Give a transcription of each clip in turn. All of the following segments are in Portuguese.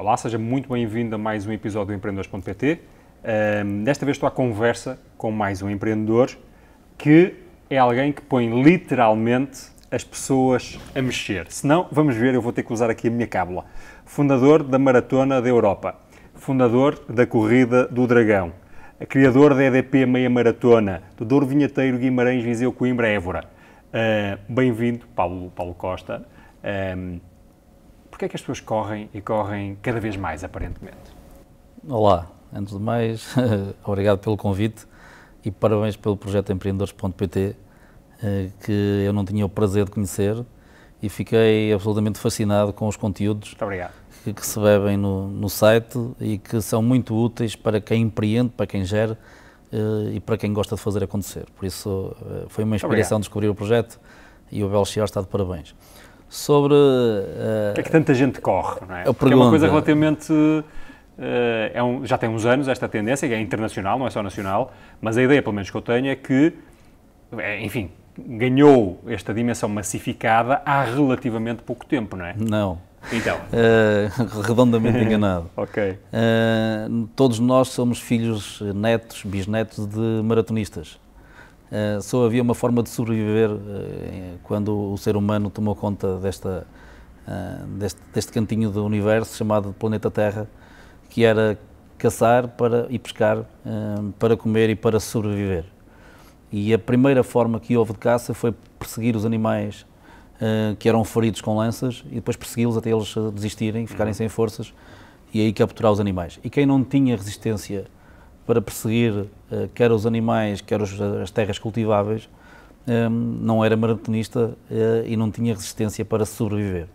Olá, seja muito bem-vindo a mais um episódio do Empreendedores.pt. Um, desta vez estou à conversa com mais um empreendedor que é alguém que põe literalmente as pessoas a mexer. Se não, vamos ver, eu vou ter que usar aqui a minha cábula. Fundador da Maratona da Europa, fundador da Corrida do Dragão, criador da EDP Meia Maratona, do Douro Vinheteiro Guimarães Viseu Coimbra Évora. Uh, Bem-vindo, Paulo, Paulo Costa. Um, que é que as pessoas correm e correm cada vez mais, aparentemente? Olá, antes de mais, obrigado pelo convite e parabéns pelo projeto empreendedores.pt, eh, que eu não tinha o prazer de conhecer e fiquei absolutamente fascinado com os conteúdos que, que, se bebem no, no, site e que são muito úteis para quem empreende, para quem gera eh, e para quem gosta de fazer acontecer. Por isso, eh, foi uma inspiração descobrir o projeto e o Belchior está de parabéns sobre. Uh, é que eh, tanta gente corre, não é? Porque é uma coisa relativamente. Uh, é um, já tem uns anos esta tendência, que é internacional, não é só nacional, mas a ideia, pelo menos que eu tenho, é que, é, enfim, ganhou esta dimensão massificada há relativamente pouco tempo, não é? Não. Então. Uh, redondamente enganado. ok. Uh, todos nós somos filhos, netos, bisnetos de maratonistas. Eh, só havia uma forma de sobreviver uh, quando o ser humano tomou conta desta, uh, deste, deste, cantinho do universo chamado planeta Terra, que era caçar para, e pescar para comer e para sobreviver. E a primeira forma que houve de caça foi perseguir os animais que eram feridos com lanças e depois persegui-los até eles desistirem, ficarem uhum. sem forças e aí capturar os animais. E quem não tinha resistência para perseguir eh, quer os animais, quer as terras cultiváveis, ehm, não era maratonista eh, e não tinha resistência para sobreviver.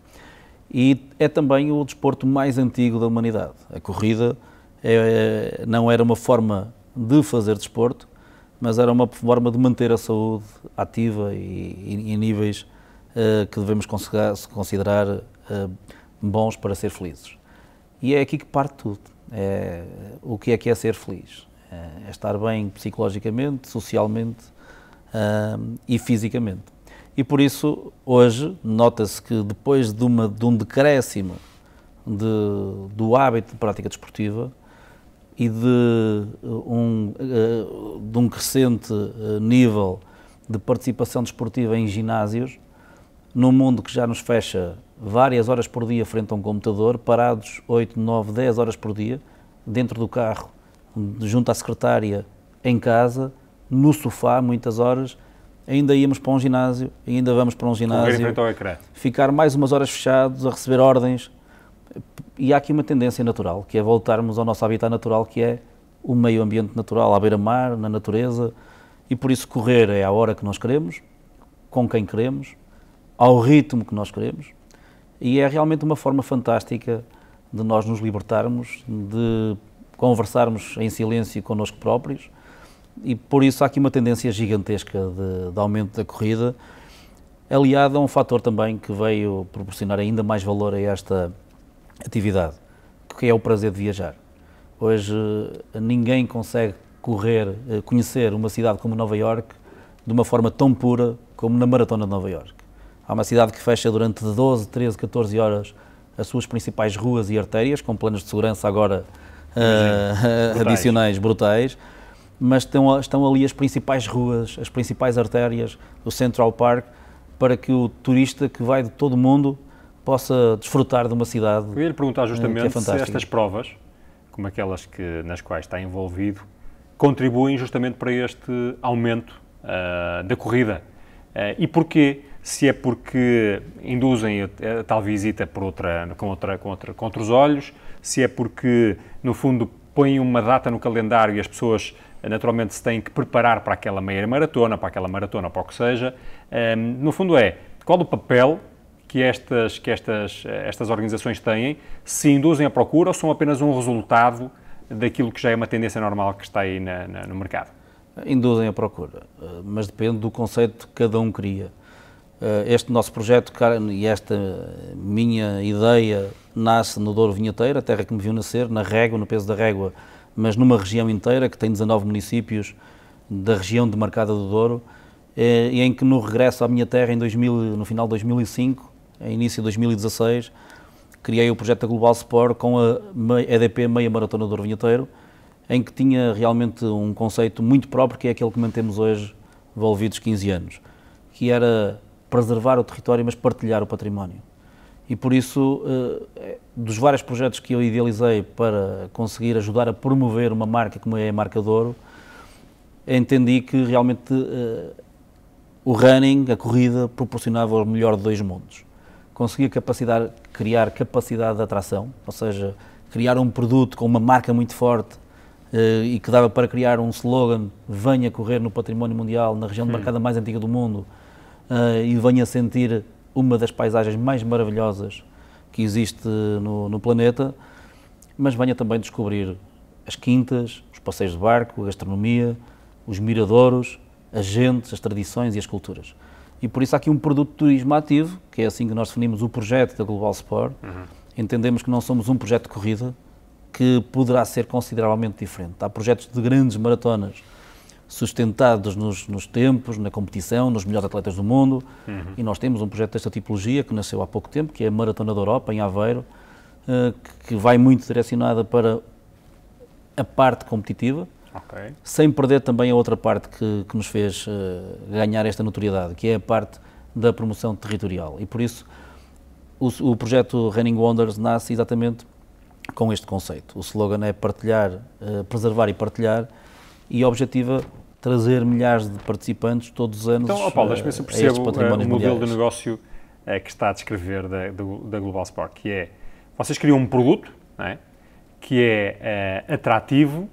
E é também o desporto mais antigo da humanidade. A corrida eh, não era uma forma de fazer desporto, mas era uma forma de manter a saúde ativa e em níveis que devemos considerar bons para ser felizes. E é aqui que parte tudo é, o que é que é ser feliz? É, é estar bem psicologicamente, socialmente e fisicamente. E por isso, hoje, nota-se que depois de, uma, de um decréscimo de, do hábito de prática desportiva e de eh, um, eh, de um crescente eh, nível de participação desportiva em ginásios, num mundo que já nos fecha várias horas por dia frente a um computador, parados 8, 9, 10 horas por dia, dentro do carro, junto à secretária, em casa, no sofá, muitas horas, ainda íamos para um ginásio, ainda vamos para um ginásio, então ficar mais umas horas fechados a receber ordens. E há aqui uma tendência natural, que é voltarmos ao nosso habitat natural, que é o meio ambiente natural, à beira-mar, na natureza, e por isso correr é à hora que nós queremos, com quem queremos, ao ritmo que nós queremos, e é realmente uma forma fantástica de nós nos libertarmos, de conversarmos em silêncio connosco próprios. E por isso há aqui uma tendência gigantesca de, de aumento da corrida, aliada a um fator também que veio proporcionar ainda mais valor a esta atividade, que é o prazer de viajar. Hoje ninguém consegue correr, eh, conhecer uma cidade como Nova York de uma forma tão pura como na maratona de Nova York. Há uma cidade que fecha durante 12, 13, 14 horas as suas principais ruas e artérias, com planos de segurança agora uh, brutais. adicionais brutais, mas estão, estão ali as principais ruas, as principais artérias do Central Park, para que o turista que vai de todo o mundo possa desfrutar de uma cidade. Eu ia lhe perguntar é justamente é se estas provas, como aquelas que, nas quais está envolvido, contribuem justamente para este aumento uh, da corrida. Uh, e porquê? se é porque induzem a, tal visita por outra, com, outra, com, outra, com outros olhos, se é porque, no fundo, põem uma data no calendário e as pessoas naturalmente se têm que preparar para aquela meia maratona, para aquela maratona, para o que seja. Um, ehm, no fundo é, qual o papel que estas, que estas, estas organizações têm, se induzem à procura ou são apenas um resultado daquilo que já é uma tendência normal que está aí na, na, no mercado? Induzem à procura, eh, mas depende do conceito que cada um cria. Eh, este nosso projeto e esta minha ideia nasce no Douro Vinheteiro, a terra que me viu nascer, na Régua, no peso da Régua, mas numa região inteira que tem 19 municípios da região demarcada do Douro, eh, e em que no regresso à minha terra em 2000, no final de 2005, início de 2016, criei o projeto da Global Sport com a EDP Meia Maratona do Douro Vinheteiro, em que tinha realmente um conceito muito próprio, que é aquele que mantemos hoje, envolvidos 15 anos, que era preservar o território, mas partilhar o património. E por isso, eh, dos vários projetos que eu idealizei para conseguir ajudar a promover uma marca como é a Marca Douro, entendi que realmente eh, o running, a corrida, proporcionava o melhor de dois mundos. Conseguia capacidade, criar capacidade de atração, ou seja, criar um produto com uma marca muito forte eh, e que dava para criar um slogan: venha correr no património mundial, na região de hum. marcada mais antiga do mundo uh, e venha sentir uma das paisagens mais maravilhosas que existe no, no, planeta, mas venha também descobrir as quintas, os passeios de barco, a gastronomia, os miradouros, as gentes, as tradições e as culturas. E por isso há aqui um produto de turismo ativo, que é assim que nós definimos o projeto da Global Sport. Uhum. Entendemos que não somos um projeto de corrida, que poderá ser consideravelmente diferente. Há projetos de grandes maratonas sustentados nos, nos, tempos, na competição, nos melhores atletas do mundo. Uhum. E nós temos um projeto desta tipologia que nasceu há pouco tempo, que é a Maratona da Europa, em Aveiro, eh, que vai muito direcionada para a parte competitiva, okay. sem perder também a outra parte que, que nos fez eh, ganhar esta notoriedade, que é a parte da promoção territorial. E por isso o, o projeto Running Wonders nasce exatamente com este conceito. O slogan é partilhar, eh, preservar e partilhar e objetiva trazer milhares de participantes todos os anos. Então, oh Paulo, eh, deixa-me se eu percebo eh, o modelo de negócio eh, que está a descrever da, da Global Sport, que é, vocês criam um produto é? que é, é atrativo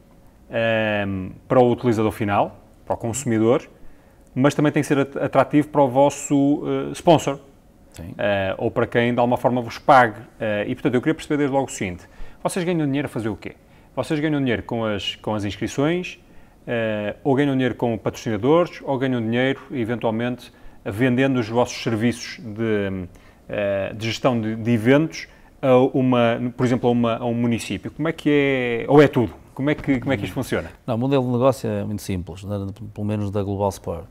é, para o utilizador final, para o consumidor, mas também tem que ser atrativo para o vosso sponsor, ou para quem de alguma forma vos pague. e portanto, eu queria perceber desde logo o seguinte: vocês ganham dinheiro a fazer o quê? Vocês ganham dinheiro com as, com as inscrições, uh, ou ganham dinheiro com patrocinadores, ou ganham dinheiro, eventualmente, vendendo os vossos serviços de, eh, de gestão de, de, eventos, a uma, por exemplo, a, uma, a, um município. Como é que é, ou é tudo? Como é que, como é que isto funciona? Não, o modelo de negócio é muito simples, né? pelo menos da Global Sport.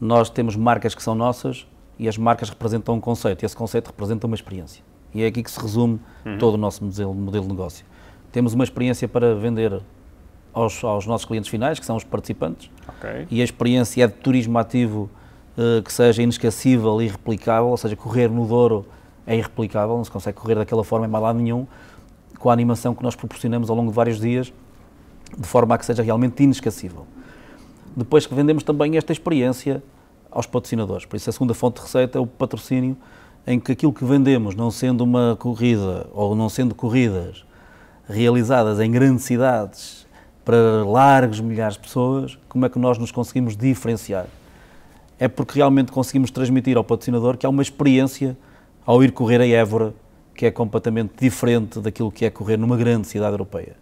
Nós temos marcas que são nossas e as marcas representam um conceito, e esse conceito representa uma experiência. E é aqui que se resume uhum. todo o nosso modelo, modelo de negócio. Temos uma experiência para vender aos, aos nossos clientes finais, que são os participantes. Okay. E a experiência é de turismo ativo uh, que seja inesquecível e replicável, ou seja, correr no Douro é irreplicável, não se consegue correr daquela forma em mais lado nenhum, com a animação que nós proporcionamos ao longo de vários dias, de forma a que seja realmente inesquecível. Depois que vendemos também esta experiência aos patrocinadores. Por isso, a segunda fonte de receita é o patrocínio, em que aquilo que vendemos, não sendo uma corrida ou não sendo corridas realizadas em grandes cidades para largos milhares de pessoas, como é que nós nos conseguimos diferenciar? É porque realmente conseguimos transmitir ao patrocinador que há uma experiência ao ir correr a Évora que é completamente diferente daquilo que é correr numa grande cidade europeia.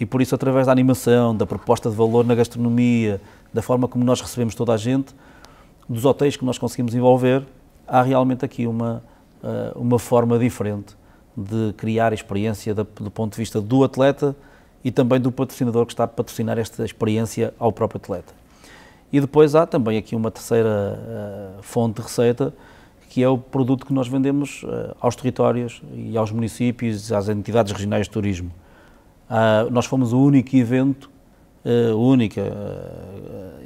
E por isso, através da animação, da proposta de valor na gastronomia, da forma como nós recebemos toda a gente, dos hotéis que nós conseguimos envolver, há realmente aqui uma, eh, uma forma diferente de criar experiência do ponto de vista do atleta e também do patrocinador que está a patrocinar esta experiência ao próprio atleta. E depois há também aqui uma terceira uh, fonte de receita, que é o produto que nós vendemos uh, aos territórios e aos municípios, às entidades regionais de turismo. Uh, nós fomos o único evento, a eh, única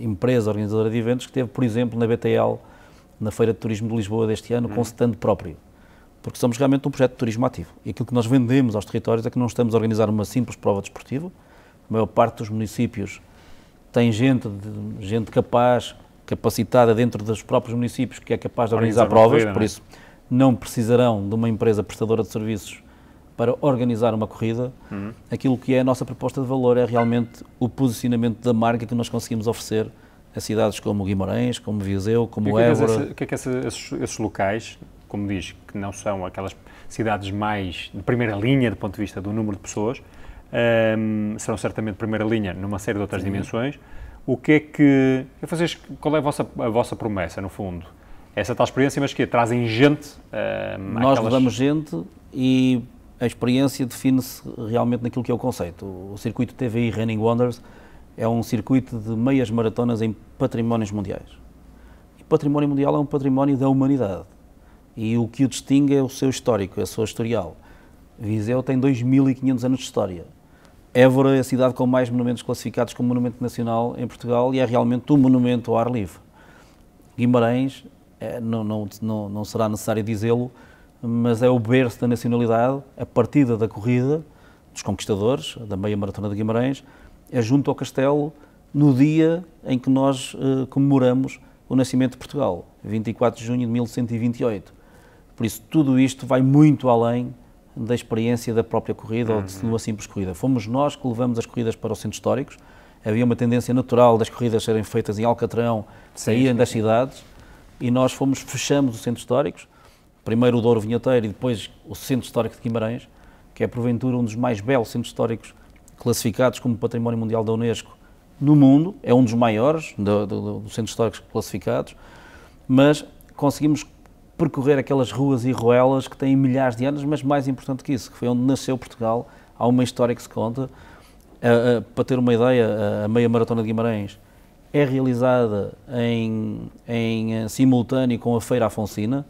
empresa organizadora de eventos que teve, por exemplo, na BTL, na Feira de Turismo de Lisboa deste ano, com com uhum. stand próprio porque somos realmente um projeto de turismo ativo. E aquilo que nós vendemos aos territórios é que não estamos a organizar uma simples prova desportiva. A maior parte dos municípios tem gente, de, gente capaz, capacitada dentro dos próprios municípios que é capaz de organizar, provas, corrida, por é? isso não precisarão de uma empresa prestadora de serviços para organizar uma corrida. Uhum. Aquilo que é a nossa proposta de valor é realmente o posicionamento da marca que nós conseguimos oferecer a cidades como Guimarães, como Viseu, como Évora. O que é que, é que, é esses, esses locais como diz, que não são aquelas cidades mais de primeira linha do ponto de vista do número de pessoas, um, ehm, serão certamente primeira linha numa série de outras Sim. dimensões. O que é que. fazes qual é a vossa, a vossa promessa, no fundo? Essa tal experiência, mas que trazem gente. Um, ehm, Nós levamos gente e a experiência define-se realmente naquilo que é o conceito. O circuito TVI Running Wonders é um circuito de meias maratonas em patrimónios mundiais. E património mundial é um património da humanidade. E o que o distingue é o seu histórico, é o seu historial. Viseu tem 2.500 anos de história. Évora é a cidade com mais monumentos classificados como Monumento Nacional em Portugal e é realmente um monumento ao ar livre. Guimarães, é, não, não, não, não será necessário dizê-lo, mas é o berço da nacionalidade, a partida da corrida dos conquistadores, da meia maratona de Guimarães, é junto ao castelo no dia em que nós eh, comemoramos o nascimento de Portugal, 24 de junho de 1128. Por isso, tudo isto vai muito além da experiência da própria corrida uhum. ou de uhum. uma simples corrida. Fomos nós que levamos as corridas para os centros históricos. Havia uma tendência natural das corridas serem feitas em Alcatrão, saírem das cidades, e nós fomos, fechamos os centros históricos, primeiro o Douro Vinheteiro e depois o Centro Histórico de Guimarães, que é porventura um dos mais belos centros históricos classificados como Património Mundial da Unesco no mundo, é um dos maiores dos do, do centros históricos classificados, mas conseguimos percorrer aquelas ruas e ruelas que têm milhares de anos, mas mais importante que isso, que foi onde nasceu Portugal, há uma história que se conta. Uh, uh, para ter uma ideia, eh, a meia maratona de Guimarães é realizada em, em simultâneo com a Feira Afonsina,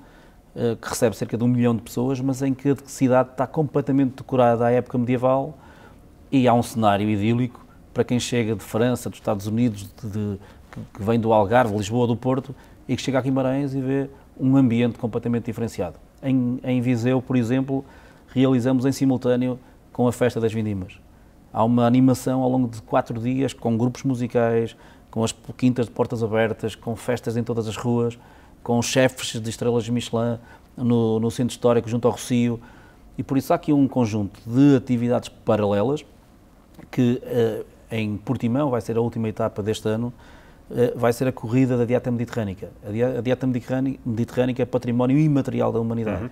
uh, que recebe cerca de um milhão de pessoas, mas em que a cidade está completamente decorada à época medieval e há um cenário idílico para quem chega de França, dos Estados Unidos, de, de, que vem do Algarve, Lisboa, do Porto, e que chega a Guimarães e vê um ambiente completamente diferenciado. Em, em Viseu, por exemplo, realizamos em simultâneo com a Festa das Vindimas. Há uma animação ao longo de quatro dias com grupos musicais, com as quintas de portas abertas, com festas em todas as ruas, com chefes de estrelas de Michelin no, no centro histórico junto ao Rocio. E por isso há aqui um conjunto de atividades paralelas que eh, em Portimão vai ser a última etapa deste ano eh, vai ser a corrida da dieta mediterrânica. A dieta mediterrânica é património imaterial da humanidade. Uhum.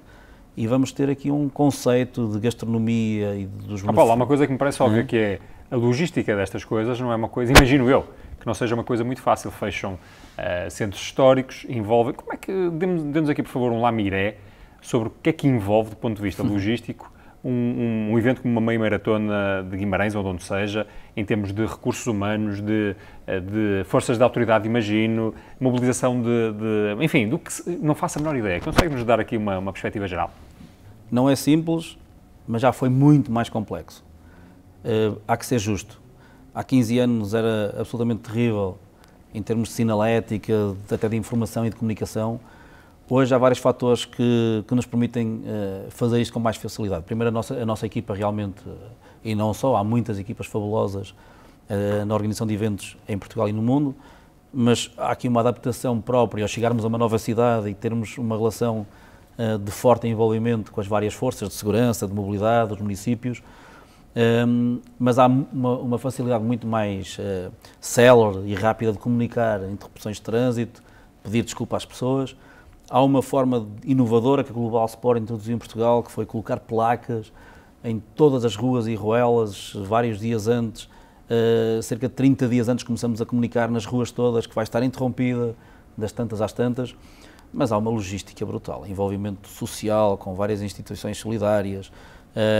E vamos ter aqui um conceito de gastronomia e dos... Ah, Paulo, há uma coisa que me parece óbvia, uhum. que é a logística destas coisas não é uma coisa, imagino eu, que não seja uma coisa muito fácil. Fecham uh, centros históricos, envolvem... Como é que... Dê-nos aqui, por favor, um lamiré sobre o que é que envolve, do ponto de vista logístico, um, um, evento como uma meia maratona de Guimarães ou de onde seja, em termos de recursos humanos, de, eh, de forças da autoridade, imagino, mobilização de, de, Enfim, do que não faço a menor ideia. Consegue-nos dar aqui uma, uma perspectiva geral? Não é simples, mas já foi muito mais complexo. Uh, há que ser justo. Há 15 anos era absolutamente terrível em termos de sinalética, até de informação e de comunicação Hoje há vários fatores que, que nos permitem uh, fazer isto com mais facilidade. Primeiro, a nossa, a nossa equipa realmente, eh, e não só, há muitas equipas fabulosas uh, na organização de eventos em Portugal e no mundo, mas há aqui uma adaptação própria, ao chegarmos a uma nova cidade e termos uma relação uh, de forte envolvimento com as várias forças de segurança, de mobilidade, dos municípios, um, ehm, mas há uma, uma, facilidade muito mais uh, célere e rápida de comunicar interrupções de trânsito, pedir desculpa às pessoas, Há uma forma inovadora que a Global Sport introduziu em Portugal, que foi colocar placas em todas as ruas e ruelas, vários dias antes, uh, cerca de 30 dias antes começamos a comunicar nas ruas todas que vai estar interrompida, das tantas às tantas, mas há uma logística brutal, envolvimento social com várias instituições solidárias,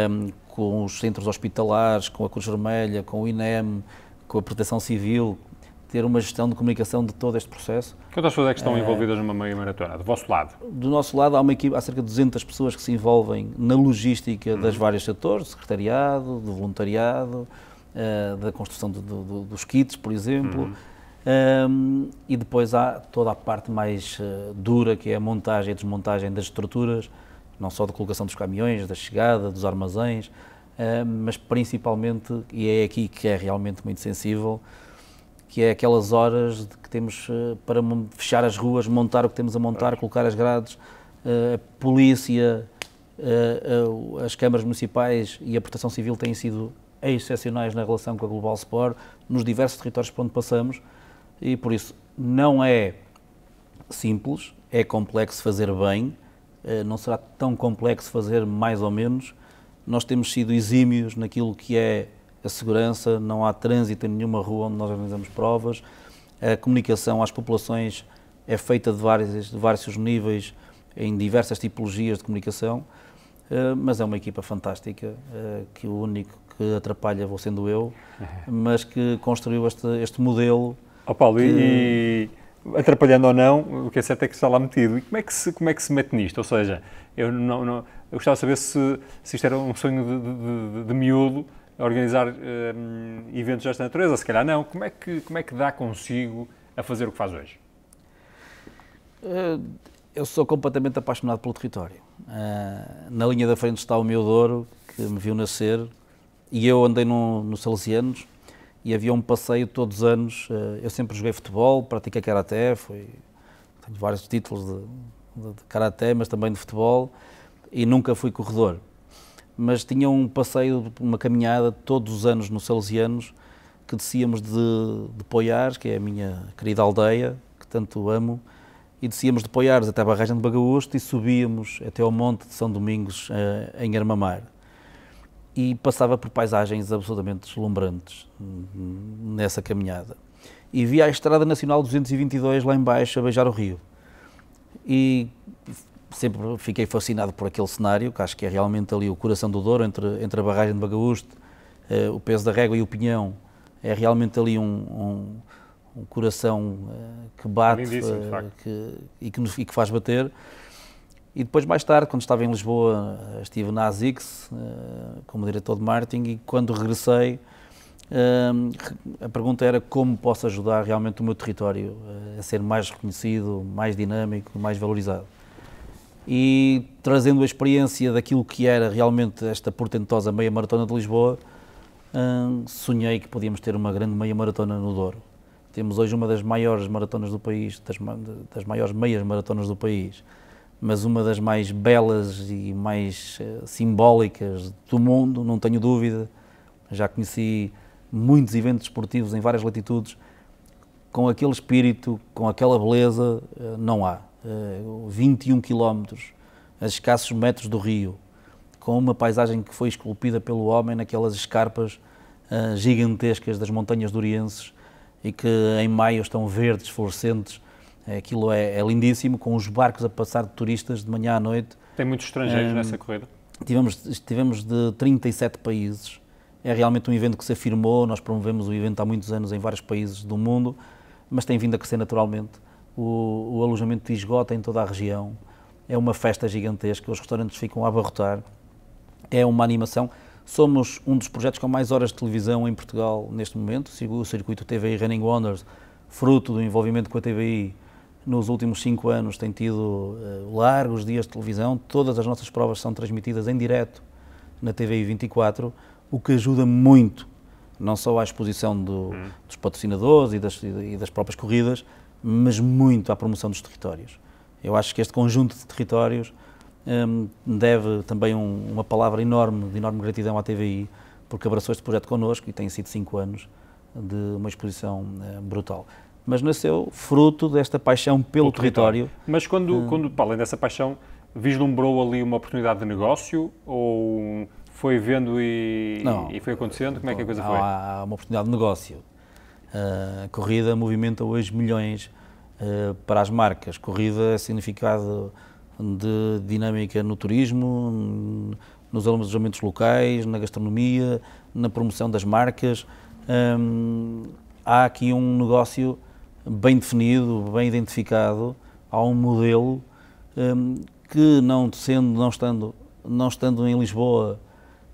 um, eh, com os centros hospitalares, com a Cruz Vermelha, com o INEM, com a Proteção Civil, ter uma gestão de comunicação de todo este processo. Quantas pessoas é que estão eh, envolvidas numa meia maratona, do vosso lado? Do nosso lado há uma equipe, há cerca de 200 pessoas que se envolvem na logística uhum. das vários setores, do secretariado, do voluntariado, uh, da construção do, do, dos kits, por exemplo. Um, uhum. ehm, e depois há toda a parte mais uh, dura, que é a montagem e desmontagem das estruturas, não só da colocação dos caminhões, da chegada, dos armazéns, uh, mas principalmente, e é aqui que é realmente muito sensível, que é aquelas horas que temos eh, para fechar as ruas, montar o que temos a montar, colocar as grades, eh, a polícia, eh, as câmaras municipais e a proteção civil têm sido excepcionais na relação com a Global Sport, nos diversos territórios por onde passamos, e por isso não é simples, é complexo fazer bem, não será tão complexo fazer mais ou menos. Nós temos sido exímios naquilo que é a segurança, não há trânsito em nenhuma rua onde nós organizamos provas, a comunicação às populações é feita de vários, de vários níveis, em diversas tipologias de comunicação, eh, mas é uma equipa fantástica, eh, que o único que atrapalha vou sendo eu, uhum. mas que construiu este, este modelo. Oh Paulo, que... e atrapalhando ou não, o que é certo é que está lá metido. E como é que se, como é que se mete nisto? Ou seja, eu, não, não eu gostava de saber se, se isto era um sonho de, de, de, de miúdo, organizar um, eh, eventos desta natureza, se calhar não. Como é que, como é que dá consigo a fazer o que faz hoje? Eh, eu sou completamente apaixonado pelo território. Eh, na linha da frente está o meu Douro, que me viu nascer, e eu andei no, no Salesianos e havia um passeio todos os anos. Eu sempre joguei futebol, pratiquei karaté, fui, tenho vários títulos de, de, de karaté, mas também de futebol, e nunca fui corredor mas tinha um passeio, uma caminhada todos os anos nos Salesianos, que descíamos de, de Poiares, que é a minha querida aldeia, que tanto amo, e descíamos de Poiares até a barragem de Bagaústo e subíamos até ao Monte de São Domingos, eh, em Armamar. E passava por paisagens absolutamente deslumbrantes hum, nessa caminhada. E via a Estrada Nacional 222 lá embaixo a beijar o rio. E sempre fiquei fascinado por aquele cenário, que acho que é realmente ali o coração do Douro, entre, entre a barragem de Bagaúste, uh, o peso da régua e o Pinhão, é realmente ali um, um um coração uh, que bate uh, que, e, que, e, que, faz bater. E depois, mais tarde, quando estava em Lisboa, estive na ASICS uh, como diretor de marketing e quando regressei, a pergunta era como posso ajudar realmente o meu território a ser mais reconhecido, mais dinâmico, mais valorizado e trazendo a experiência daquilo que era realmente esta portentosa meia maratona de Lisboa, hum, sonhei que podíamos ter uma grande meia maratona no Douro. Temos hoje uma das maiores maratonas do país, das, das maiores meias maratonas do país, mas uma das mais belas e mais uh, simbólicas do mundo, não tenho dúvida. Já conheci muitos eventos esportivos em várias latitudes, com aquele espírito, com aquela beleza, uh, não há. 21 eh, quilómetros, a escassos metros do rio, com uma paisagem que foi esculpida pelo homem naquelas escarpas eh, gigantescas das montanhas durienses e que em maio estão verdes, fluorescentes. Eh, aquilo é, é, lindíssimo, com os barcos a passar de turistas de manhã à noite. Tem muitos estrangeiros um, nessa corrida? Tivemos, tivemos de 37 países. É realmente um evento que se afirmou. Nós promovemos o evento há muitos anos em vários países do mundo, mas tem vindo a crescer naturalmente o, o alojamento de esgota em toda a região, é uma festa gigantesca, os restaurantes ficam a abarrotar, é uma animação. Somos um dos projetos com mais horas de televisão em Portugal neste momento, o circuito TVI Running Wonders, fruto do envolvimento com a TVI, nos últimos cinco anos tem tido uh, largos dias de televisão, todas as nossas provas são transmitidas em direto na TVI 24, o que ajuda muito, não só à exposição do, hum. dos patrocinadores e das, e das próprias corridas, mas muito à promoção dos territórios. Eu acho que este conjunto de territórios um, deve também um, uma palavra enorme, de enorme gratidão à TVI, porque abraçou este projeto connosco e tem sido cinco anos de uma exposição hum, brutal. Mas nasceu fruto desta paixão pelo território. território. Mas quando, hum. quando, além dessa paixão, vislumbrou ali uma oportunidade de negócio ou foi vendo e, não, e foi acontecendo? Como é que a coisa foi? Há uma oportunidade de negócio. A ah, corrida movimenta hoje milhões ah, para as marcas. Corrida é significado de dinâmica no turismo, nos alojamentos locais, na gastronomia, na promoção das marcas. há aqui um negócio bem definido, bem identificado, há um modelo que não sendo, não estando, não estando em Lisboa,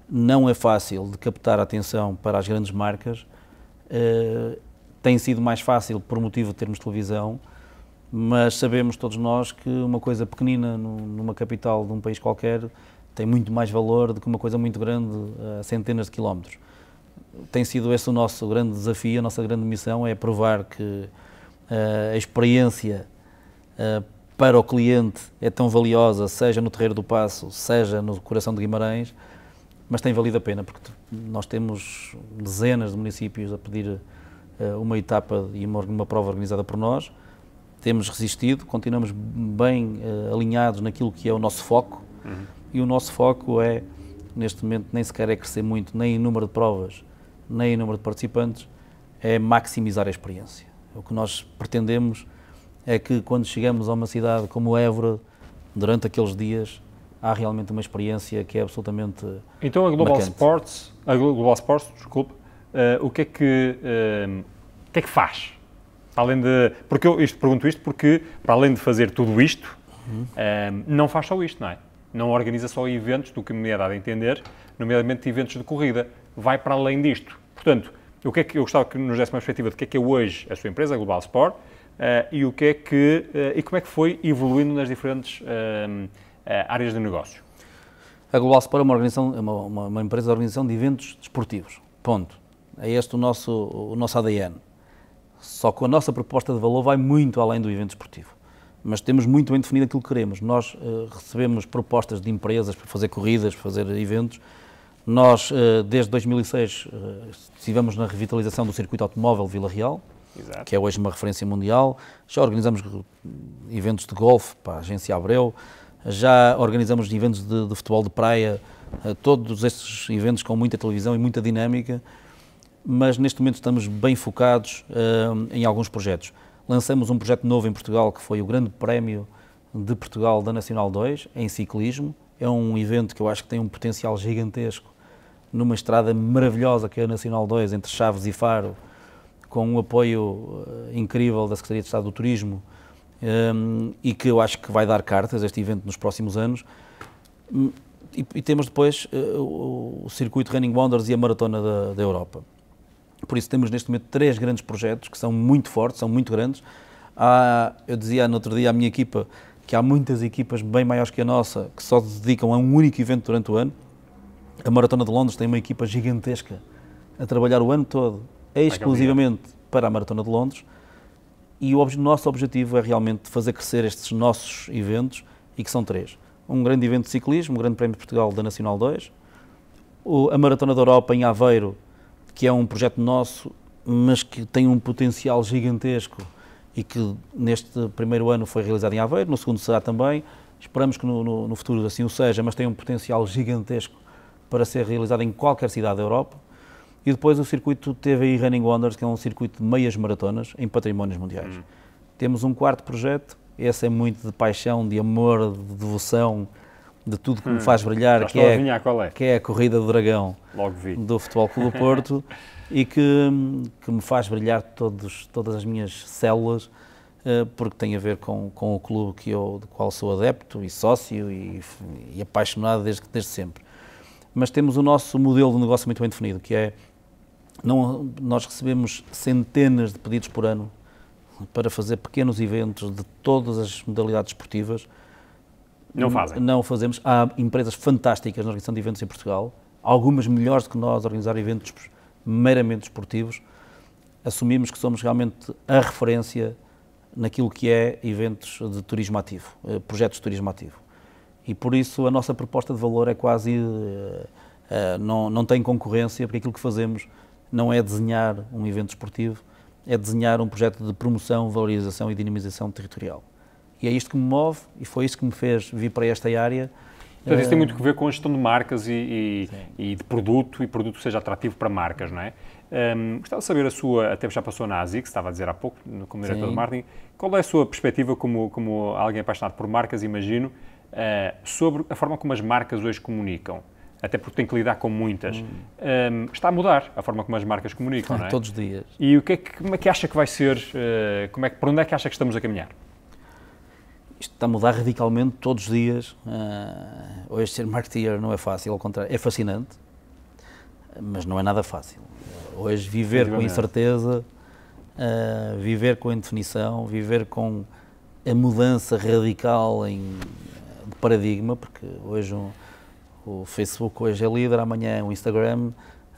não é fácil de captar a atenção para as grandes marcas. Ah, tem sido mais fácil por motivo de termos televisão, mas sabemos todos nós que uma coisa pequenina numa capital de um país qualquer tem muito mais valor do que uma coisa muito grande a centenas de quilómetros. Tem sido esse o nosso grande desafio, a nossa grande missão é provar que eh, a experiência eh, para o cliente é tão valiosa, seja no Terreiro do Passo, seja no coração de Guimarães, mas tem valido a pena, porque nós temos dezenas de municípios a pedir eh, uma etapa e uma, uma prova organizada por nós. Temos resistido, continuamos bem eh, alinhados naquilo que é o nosso foco uhum. e o nosso foco é, neste momento, nem sequer é crescer muito, nem em número de provas, nem em número de participantes, é maximizar a experiência. O que nós pretendemos é que quando chegamos a uma cidade como Évora, durante aqueles dias, há realmente uma experiência que é absolutamente Então a Global marcante. Sports, a Global Sports, desculpe, eh, o que é que, eh, que é que faz? Além de, porque eu isto, pergunto isto porque, para além de fazer tudo isto, uhum. não faz só isto, não é? Não organiza só eventos, do que me é dado a entender, nomeadamente eventos de corrida. Vai para além disto. Portanto, o que é que eu gostava que nos desse uma perspectiva o que é que é hoje a sua empresa, a Global Sport, uh, e o que é que uh, e como é que foi evoluindo nas diferentes uh, áreas de negócio. A Global Sport é uma organização, é uma, uma, uma, empresa de organização de eventos desportivos. Ponto. É este o nosso, o nosso ADN. Só que a nossa proposta de valor vai muito além do evento esportivo. Mas temos muito bem definido aquilo que queremos. Nós uh, recebemos propostas de empresas para fazer corridas, para fazer eventos. Nós, uh, desde 2006, uh, eh, estivemos na revitalização do circuito automóvel Vila Real, Exato. que é hoje uma referência mundial. Já organizamos eventos de golfe para a agência Abreu, já organizamos eventos de, de futebol de praia, todos estes eventos com muita televisão e muita dinâmica mas neste momento estamos bem focados uh, em alguns projetos. Lançamos um projeto novo em Portugal, que foi o Grande Prémio de Portugal da Nacional 2, em ciclismo. É um evento que eu acho que tem um potencial gigantesco numa estrada maravilhosa que é a Nacional 2, entre Chaves e Faro, com um apoio eh, incrível da Secretaria de Estado do Turismo um, eh, e que eu acho que vai dar cartas este evento nos próximos anos. E, e temos depois uh, o, o circuito Running Wonders e a Maratona da, da Europa. Por isso temos neste momento três grandes projetos que são muito fortes, são muito grandes. Há, eu dizia no outro dia à minha equipa que há muitas equipas bem maiores que a nossa que só se dedicam a um único evento durante o ano. A Maratona de Londres tem uma equipa gigantesca a trabalhar o ano todo, exclusivamente para a Maratona de Londres. E o nosso objetivo é realmente fazer crescer estes nossos eventos, e que são três. Um grande evento de ciclismo, o Grande Prémio de Portugal da Nacional 2, a Maratona da Europa em Aveiro, que é um projeto nosso, mas que tem um potencial gigantesco e que neste primeiro ano foi realizado em Aveiro, no segundo será também. Esperamos que no, no, no futuro assim o seja, mas tem um potencial gigantesco para ser realizado em qualquer cidade da Europa. E depois o circuito TVI Running Wonders, que é um circuito de meias maratonas em patrimónios mundiais. Hum. Temos um quarto projeto, esse é muito de paixão, de amor, de devoção, de tudo que hum, me faz brilhar, que é, é. que é a corrida do dragão do Futebol Clube do Porto e que, que me faz brilhar todos, todas as minhas células, eh, porque tem a ver com, com o clube que eu, do qual sou adepto e sócio e, e apaixonado desde, desde sempre. Mas temos o nosso modelo de negócio muito bem definido, que é, não, nós recebemos centenas de pedidos por ano para fazer pequenos eventos de todas as modalidades esportivas, não fazem. Não fazemos. Há empresas fantásticas na organização de eventos em Portugal, algumas melhores do que nós a organizar eventos meramente esportivos. Assumimos que somos realmente a referência naquilo que é eventos de turismo ativo, eh, projetos de turismo ativo. E por isso a nossa proposta de valor é quase. Eh, eh, não, não tem concorrência, porque aquilo que fazemos não é desenhar um evento esportivo, é desenhar um projeto de promoção, valorização e dinamização territorial. E é isto que me move e foi isso que me fez vir para esta área. Então isso tem eh, muito a ver com a gestão de marcas e, e, e de produto, e produto que seja atrativo para marcas, não é? Um, ehm, gostava de saber a sua, até já passou na ASIC, que estava a dizer há pouco, como diretor Sim. de marketing, qual é a sua perspectiva como, como alguém apaixonado por marcas, imagino, uh, sobre a forma como as marcas hoje comunicam? Até porque tem que lidar com muitas. Hum. Um, ehm, está a mudar a forma como as marcas comunicam, ah, não é? Todos os dias. E o que é que, como é que acha que vai ser, uh, como é que, por onde é que acha que estamos a caminhar? isto está a mudar radicalmente todos os dias. Uh, hoje ser marketeer não é fácil, ao contrário, é fascinante, mas não é nada fácil. Hoje viver com incerteza, uh, viver com indefinição, viver com a mudança radical em, de paradigma, porque hoje um, o Facebook hoje é líder, amanhã é o Instagram,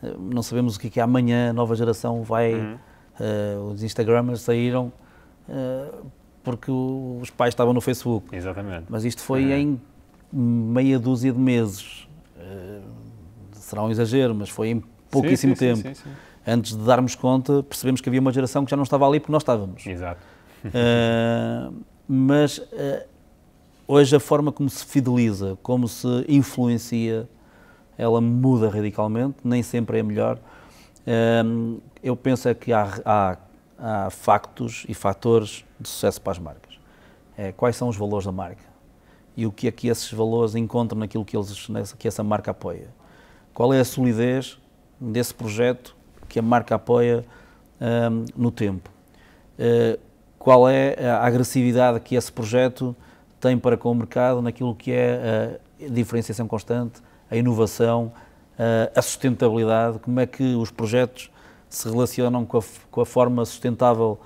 ah, não sabemos o que é que amanhã a nova geração vai... Uhum. Uh, os Instagramers saíram uh, porque os pais estavam no Facebook. Exatamente. Mas isto foi é. em meia dúzia de meses. Eh, será um exagero, mas foi em pouquíssimo sim, sim, tempo. Sim, Antes de darmos conta, percebemos que havia uma geração que já não estava ali porque nós estávamos. Exato. Uh, mas uh, hoje a forma como se fideliza, como se influencia, ela muda radicalmente, nem sempre é melhor. eu penso é que há, há a factos e fatores de sucesso para as marcas. É, quais são os valores da marca? E o que é que esses valores encontram naquilo que, eles, que essa marca apoia? Qual é a solidez desse projeto que a marca apoia um, no tempo? Uh, qual é a agressividade que esse projeto tem para com o mercado naquilo que é a diferenciação constante, a inovação, eh, a sustentabilidade, como é que os projetos se relacionam com a, com a forma sustentável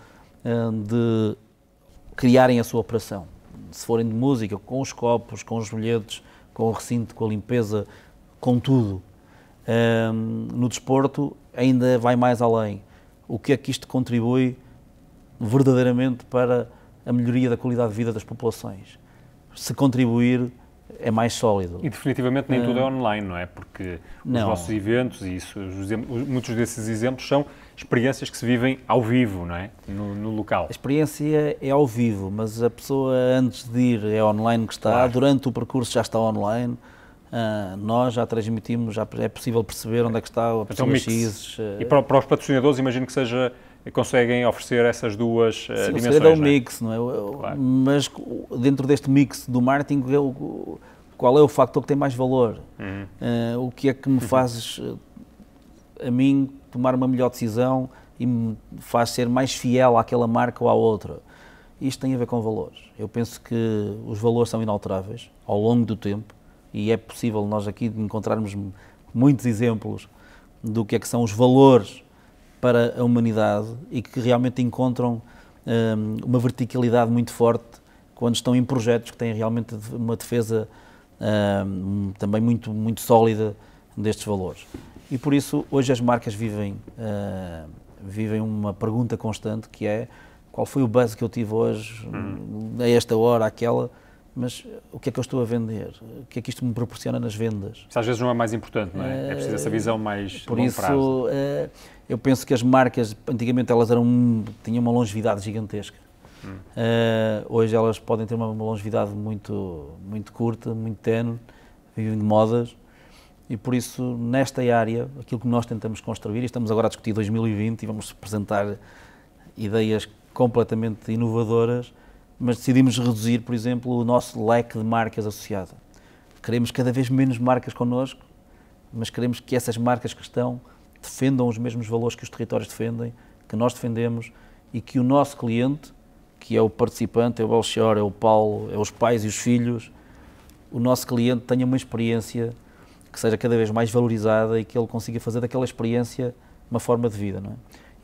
eh, de criarem a sua operação. Se forem de música, com os copos, com os bilhetes, com o recinto, com a limpeza, com tudo. Ehm, no desporto ainda vai mais além. O que é que isto contribui verdadeiramente para a melhoria da qualidade de vida das populações? Se contribuir é mais sólido. E definitivamente nem uh, tudo é ah. online, não é? Porque não. os nossos eventos e isso, muitos desses exemplos são experiências que se vivem ao vivo, não é? No, no, local. A experiência é ao vivo, mas a pessoa antes de ir é online que está, claro. durante o percurso já está online. Uh, nós já transmitimos, já é possível perceber onde é que está a é pessoa X. Uh, e para, ah. para os patrocinadores imagino que seja conseguem oferecer essas duas eh, Sim, dimensões. é um é? mix, não é? Claro. Mas dentro deste mix do marketing, eu, qual é o fator que tem mais valor? Uhum. Uh, o que é que me uhum. faz eh, a mim tomar uma melhor decisão e me faz ser mais fiel àquela marca ou à outra? Isto tem a ver com valores. Eu penso que os valores são inalteráveis ao longo do tempo e é possível nós aqui encontrarmos muitos exemplos do que é que são os valores para a humanidade e que realmente encontram um, uma verticalidade muito forte quando estão em projetos que têm realmente uma defesa um, também muito, muito sólida destes valores. E por isso, hoje as marcas vivem, uh, vivem uma pergunta constante que é qual foi o buzz que eu tive hoje, hum. a esta hora, àquela, mas eh, o que é que eu estou a vender? O que é que isto me proporciona nas vendas? Isso às vezes não é mais importante, não é? É preciso essa eh, visão mais Por isso, prazo. Eh, eu penso que as marcas, antigamente elas eram, tinham uma longevidade gigantesca. Hum. hoje elas podem ter uma, longevidade muito, muito curta, muito tenue, vivem de modas. E por isso, nesta área, aquilo que nós tentamos construir, e estamos agora a discutir 2020 e vamos apresentar ideias completamente inovadoras, mas decidimos reduzir, por exemplo, o nosso leque de marcas associado. Queremos cada vez menos marcas connosco, mas queremos que essas marcas que estão defendam os mesmos valores que os territórios defendem, que nós defendemos e que o nosso cliente, que é o participante, é o Belchior, é o Paulo, é os pais e os filhos, o nosso cliente tenha uma experiência que seja cada vez mais valorizada e que ele consiga fazer daquela experiência uma forma de vida. Não é?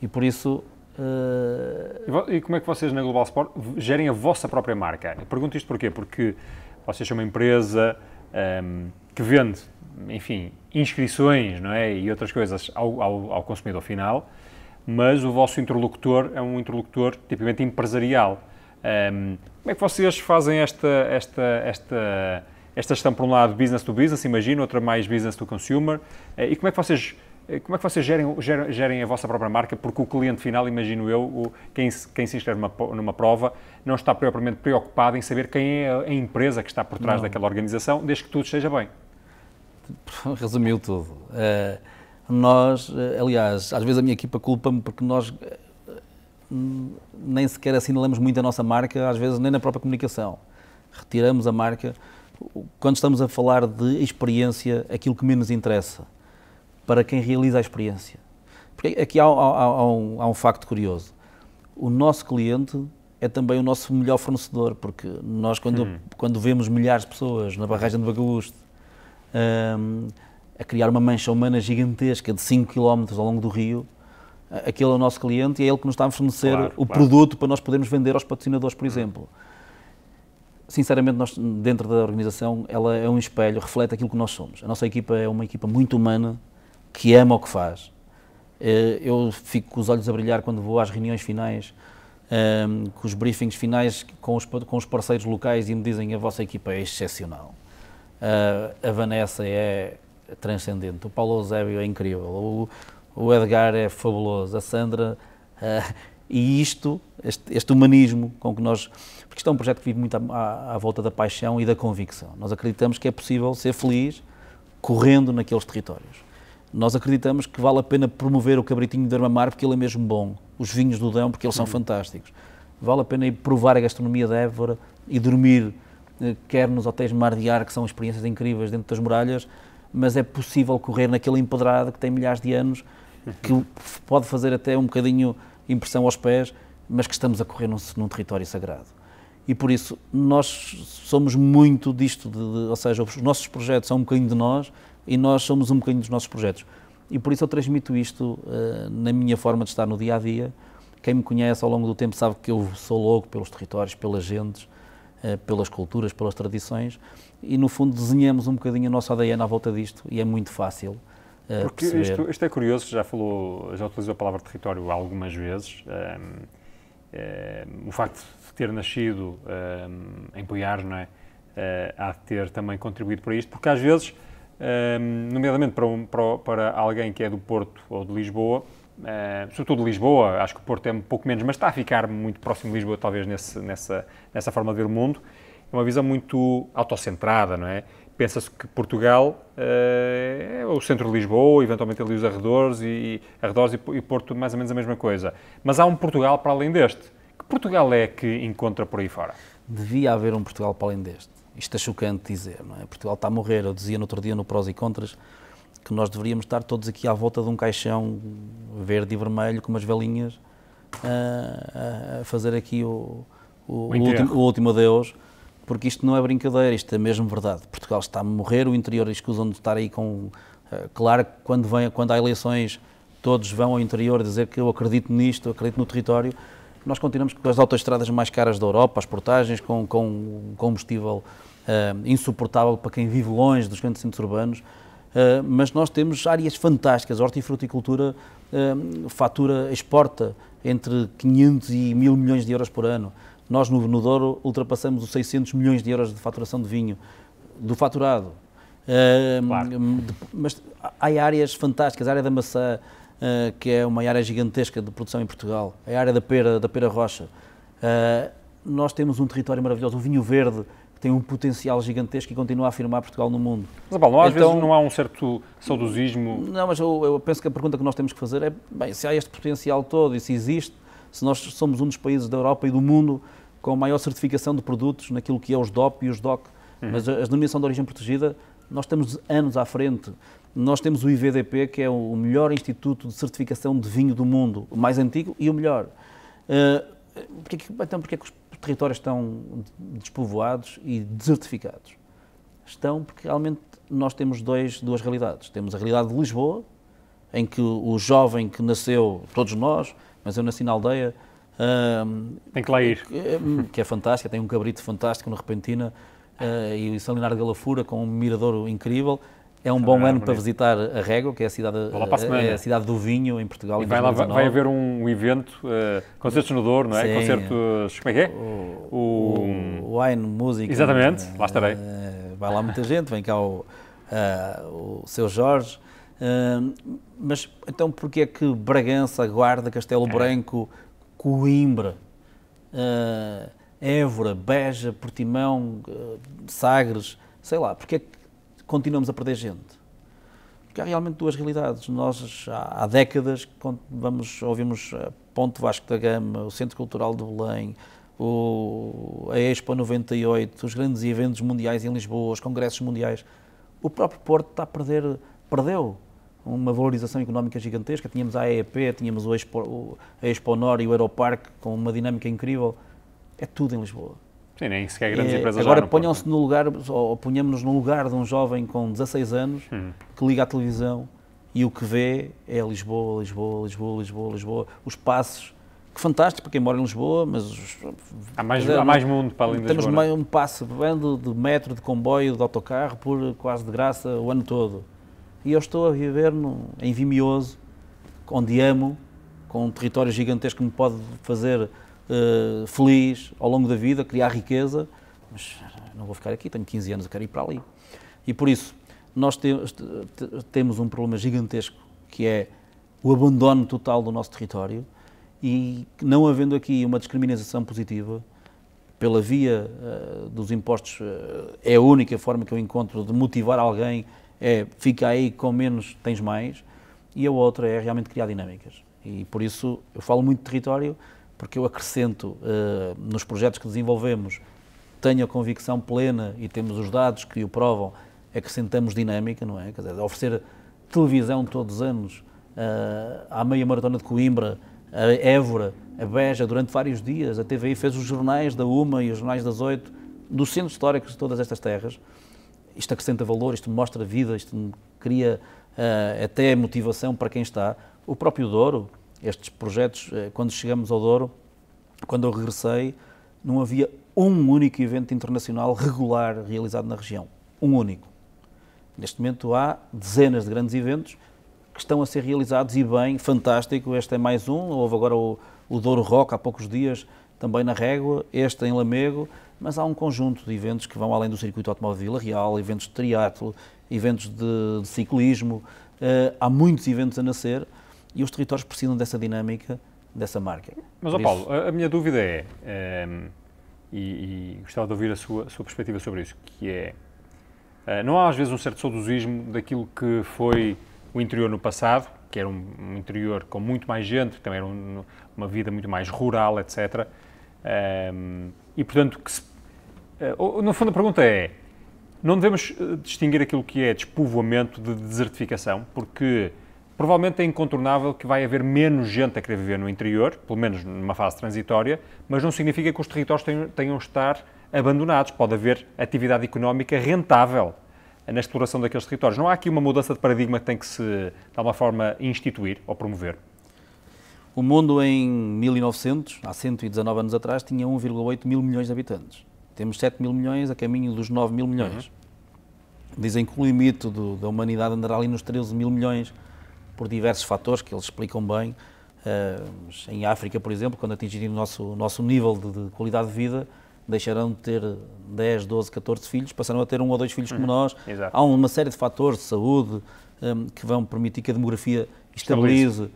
E por isso Uh... E como é que vocês na Global Sport gerem a vossa própria marca? Eu pergunto isto porquê? Porque vocês são uma empresa um, ehm, que vende, enfim, inscrições não é? e outras coisas ao, ao, ao consumidor final, mas o vosso interlocutor é um interlocutor tipicamente empresarial. Um, ehm, como é que vocês fazem esta, esta, esta, esta gestão, por um lado, business to business, imagino, outra mais business to consumer, eh, e como é que vocês eh, como é que vocês gerem, gerem, gerem, a vossa própria marca? Porque o cliente final, imagino eu, o, quem, quem, se inscreve numa, numa, prova, não está propriamente preocupado em saber quem é a empresa que está por trás não. daquela organização, desde que tudo esteja bem. Resumiu tudo. Uh, nós, eh, aliás, às vezes a minha equipa culpa-me porque nós nem sequer assinalamos muito a nossa marca, às vezes nem na própria comunicação. Retiramos a marca. Quando estamos a falar de experiência, aquilo que menos interessa para quem realiza a experiência. Porque aqui há, há, há, um, há um facto curioso. O nosso cliente é também o nosso melhor fornecedor, porque nós, quando, hum. quando vemos milhares de pessoas na barragem de Bagaúste um, a criar uma mancha humana gigantesca de 5 km ao longo do rio, aquele é o nosso cliente e é ele que nos está a fornecer claro, o claro. produto para nós podermos vender aos patrocinadores, por hum. exemplo. Sinceramente, nós, dentro da organização, ela é um espelho, reflete aquilo que nós somos. A nossa equipa é uma equipa muito humana, que ama o que faz. Eh, eu fico com os olhos a brilhar quando vou às reuniões finais, ehm, com os briefings finais com os, com os parceiros locais e me dizem a vossa equipa é excepcional. Eh, a Vanessa é transcendente, o Paulo Eusébio é incrível, o, o Edgar é fabuloso, a Sandra. Eh, e isto, este, este, humanismo com que nós. Porque isto é um projeto que vive muito à, à, volta da paixão e da convicção. Nós acreditamos que é possível ser feliz correndo naqueles territórios. Nós acreditamos que vale a pena promover o cabritinho de Armamar porque ele é mesmo bom, os vinhos do Dão porque eles são fantásticos. Vale a pena ir provar a gastronomia da Évora e dormir, eh, quer nos hotéis Mar de Ar, que são experiências incríveis dentro das muralhas, mas é possível correr naquele empedrado que tem milhares de anos, que uhum. pode fazer até um bocadinho impressão aos pés, mas que estamos a correr num, num território sagrado. E por isso, nós somos muito disto, de, de, ou seja, os nossos projetos são um bocadinho de nós, e nós somos um bocadinho dos nossos projetos. E por isso eu transmito isto uh, na minha forma de estar no dia a dia. Quem me conhece ao longo do tempo sabe que eu sou louco pelos territórios, pelas gentes, uh, pelas culturas, pelas tradições e no fundo desenhamos um bocadinho a nossa ADN à volta disto e é muito fácil. Uh, Porque isto, isto, é curioso, já falou, já utilizou a palavra território algumas vezes. Um, ehm, um, ehm, o facto de ter nascido um, ehm, em Poiares, não é? Uh, há de ter também contribuído para isto, porque às vezes Ehm, nomeadamente para, um, para, para, alguém que é do Porto ou de Lisboa, uh, sobretudo de Lisboa, acho que o Porto é um pouco menos, mas está a ficar muito próximo de Lisboa, talvez, nesse, nessa, nessa forma de ver o mundo. É uma visão muito autocentrada, não é? pensa-se que Portugal uh, é o centro de Lisboa, eventualmente ali os arredores e, e, arredores e, e Porto mais ou menos a mesma coisa. Mas há um Portugal para além deste. Que Portugal é que encontra por aí fora? Devia haver um Portugal para além deste. Isto é chocante dizer, não é? Portugal está a morrer. Eu dizia no outro dia no Prós e Contras que nós deveríamos estar todos aqui à volta de um caixão verde e vermelho com umas velinhas a, ah, ah, a fazer aqui o, o, o, último, o último adeus, porque isto não é brincadeira, isto é mesmo verdade. Portugal está a morrer, o interior escusam de estar aí com. Ah, claro que quando, vem, quando há eleições todos vão ao interior dizer que eu acredito nisto, eu acredito no território. Nós continuamos com as autoestradas mais caras da Europa, as portagens, com, com combustível uh, insuportável para quem vive longe dos grandes centros urbanos, uh, mas nós temos áreas fantásticas. A hortifruticultura uh, fatura, exporta entre 500 e 1000 milhões de euros por ano. Nós no, no Douro ultrapassamos os 600 milhões de euros de faturação de vinho, do faturado. Claro. mas há áreas fantásticas, a área da maçã, Uh, que é uma área gigantesca de produção em Portugal, a área da pera, da pera rocha. Uh, nós temos um território maravilhoso, o vinho verde, tem um potencial gigantesco e continua a afirmar Portugal no mundo. Mas, Paulo, não, às então, vezes não há um certo saudosismo? Não, mas eu, eu, penso que a pergunta que nós temos que fazer é, bem, se há este potencial todo e se existe, se nós somos um dos países da Europa e do mundo com maior certificação de produtos naquilo que é os DOP e os DOC, uhum. mas a, a denominação de origem protegida, nós estamos anos à frente. Nós temos o IVDP, que é o melhor instituto de certificação de vinho do mundo, o mais antigo e o melhor. Uh, eh, porque, então, porque é que os territórios estão despovoados e desertificados. Estão porque realmente nós temos dois, duas realidades. Temos a realidade de Lisboa, em que o jovem que nasceu, todos nós, mas eu nasci na aldeia. Um, tem que lá ir. Eh, hum, que é fantástica, tem um cabrito fantástico na Repentina uh, e o Salinar de Galafura com um mirador incrível. É um bom é ano para visitar a Régua, que é a cidade, eh, é a cidade do vinho em Portugal. E em vai, lá, vai haver um evento, uh, concertos no Douro, não é? Sim. Concerto, como é que é? O, o, o Wine Music. Exatamente, uh, lá estarei. Eh, vai lá muita gente, vem cá o, o seu Jorge. mas então porquê é que Bragança, Guarda, Castelo é. Branco, Coimbra, Évora, Beja, Portimão, Sagres, sei lá, porquê é que continuamos a perder gente. Porque há realmente duas realidades. Nós há, há décadas vamos, ouvimos eh, Ponto Vasco da Gama, o Centro Cultural de Belém, o, a Expo 98, os grandes eventos mundiais em Lisboa, os congressos mundiais. O próprio Porto está a perder, perdeu uma valorização económica gigantesca. Tínhamos a AEP, tínhamos o Expo, o, a Expo Norte e o Aeroparque com uma dinâmica incrível. É tudo em Lisboa. Sim, nem sequer grandes é, empresas Agora ponham-se é? no lugar, ou ponhamos-nos no lugar de um jovem com 16 anos hum. que liga à televisão e o que vê é Lisboa, Lisboa, Lisboa, Lisboa, Lisboa, os passos. Que fantástico para quem mora em Lisboa, mas. há, mais, dizer, há mais mundo para além de Lisboa. Temos mais é? um passo, vendo de metro, de comboio, de autocarro, por quase de graça o ano todo. E eu estou a viver no, em Vimioso, onde amo, com um território gigantesco que me pode fazer eh, feliz ao longo da vida, criar riqueza, mas não vou ficar aqui, tenho 15 anos, eu quero ir para ali. E por isso, nós te, te, temos um problema gigantesco, que é o abandono total do nosso território e não havendo aqui uma discriminação positiva, pela via uh, dos impostos, uh, é a única forma que eu encontro de motivar alguém é fica aí, com menos tens mais, e a outra é realmente criar dinâmicas. E por isso eu falo muito de território, porque eu acrescento uh, nos projetos que desenvolvemos, tenho a convicção plena e temos os dados que o provam, acrescentamos dinâmica, não é? Quer dizer, oferecer televisão todos os anos uh, à meia maratona de Coimbra, a Évora, a Beja, durante vários dias, a TVI fez os jornais da UMA e os jornais das oito, dos centros históricos de todas estas terras. Isto acrescenta valor, isto mostra vida, isto cria uh, até motivação para quem está. O próprio Douro, estes projetos, eh, quando chegamos ao Douro, quando eu regressei, não havia um único evento internacional regular realizado na região. Um único. Neste momento há dezenas de grandes eventos que estão a ser realizados e bem, fantástico. Este é mais um. Houve agora o, o Douro Rock há poucos dias, também na Régua, este em Lamego. Mas há um conjunto de eventos que vão além do circuito automóvel Vila real, eventos de triatlo, eventos de, de ciclismo. Uh, há muitos eventos a nascer e os territórios precisam dessa dinâmica, dessa marca. Mas, ó Paulo, isso... a minha dúvida é, um, ehm, e, e, gostava de ouvir a sua, a sua perspectiva sobre isso, que é, uh, não há às vezes um certo saudosismo daquilo que foi o interior no passado, que era um, um interior com muito mais gente, também era um, uma vida muito mais rural, etc. Um, ehm, e, portanto, que se, uh, no fundo a pergunta é, não devemos eh, distinguir aquilo que é despovoamento de desertificação, porque Provavelmente é incontornável que vai haver menos gente a querer viver no interior, pelo menos numa fase transitória, mas não significa que os territórios tenham, tenham de estar abandonados. Pode haver atividade económica rentável na exploração daqueles territórios. Não há aqui uma mudança de paradigma que tem que se, de alguma forma, instituir ou promover. O mundo em 1900, há 119 anos atrás, tinha 1,8 mil milhões de habitantes. Temos 7 mil milhões a caminho dos 9 mil milhões. Uhum. Dizem que o limite do, da humanidade andará ali nos 13 mil milhões por diversos fatores que eles explicam bem. Ah, em África, por exemplo, quando atingirem o nosso, nosso nível de, de qualidade de vida, deixarão de ter 10, 12, 14 filhos, passarão a ter um ou dois filhos uhum. como nós. Exato. Há uma série de fatores de saúde um, que vão permitir que a demografia estabilize. estabilize.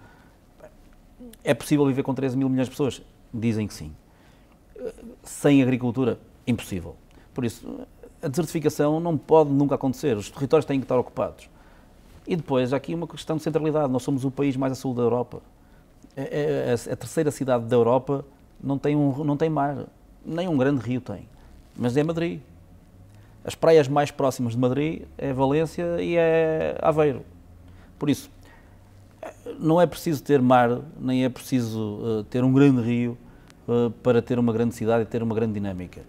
É possível viver com 13 mil milhões de pessoas? Dizem que sim. Sem agricultura, impossível. Por isso, a desertificação não pode nunca acontecer. Os territórios têm que estar ocupados. E depois, aqui uma questão de centralidade. Nós somos o país mais a sul da Europa. É, é, é, a, terceira cidade da Europa não tem, um, não tem mar, nem um grande rio tem, mas é Madrid. As praias mais próximas de Madrid é Valência e é Aveiro. Por isso, não é preciso ter mar, nem é preciso uh, ter um grande rio uh, para ter uma grande cidade e ter uma grande dinâmica.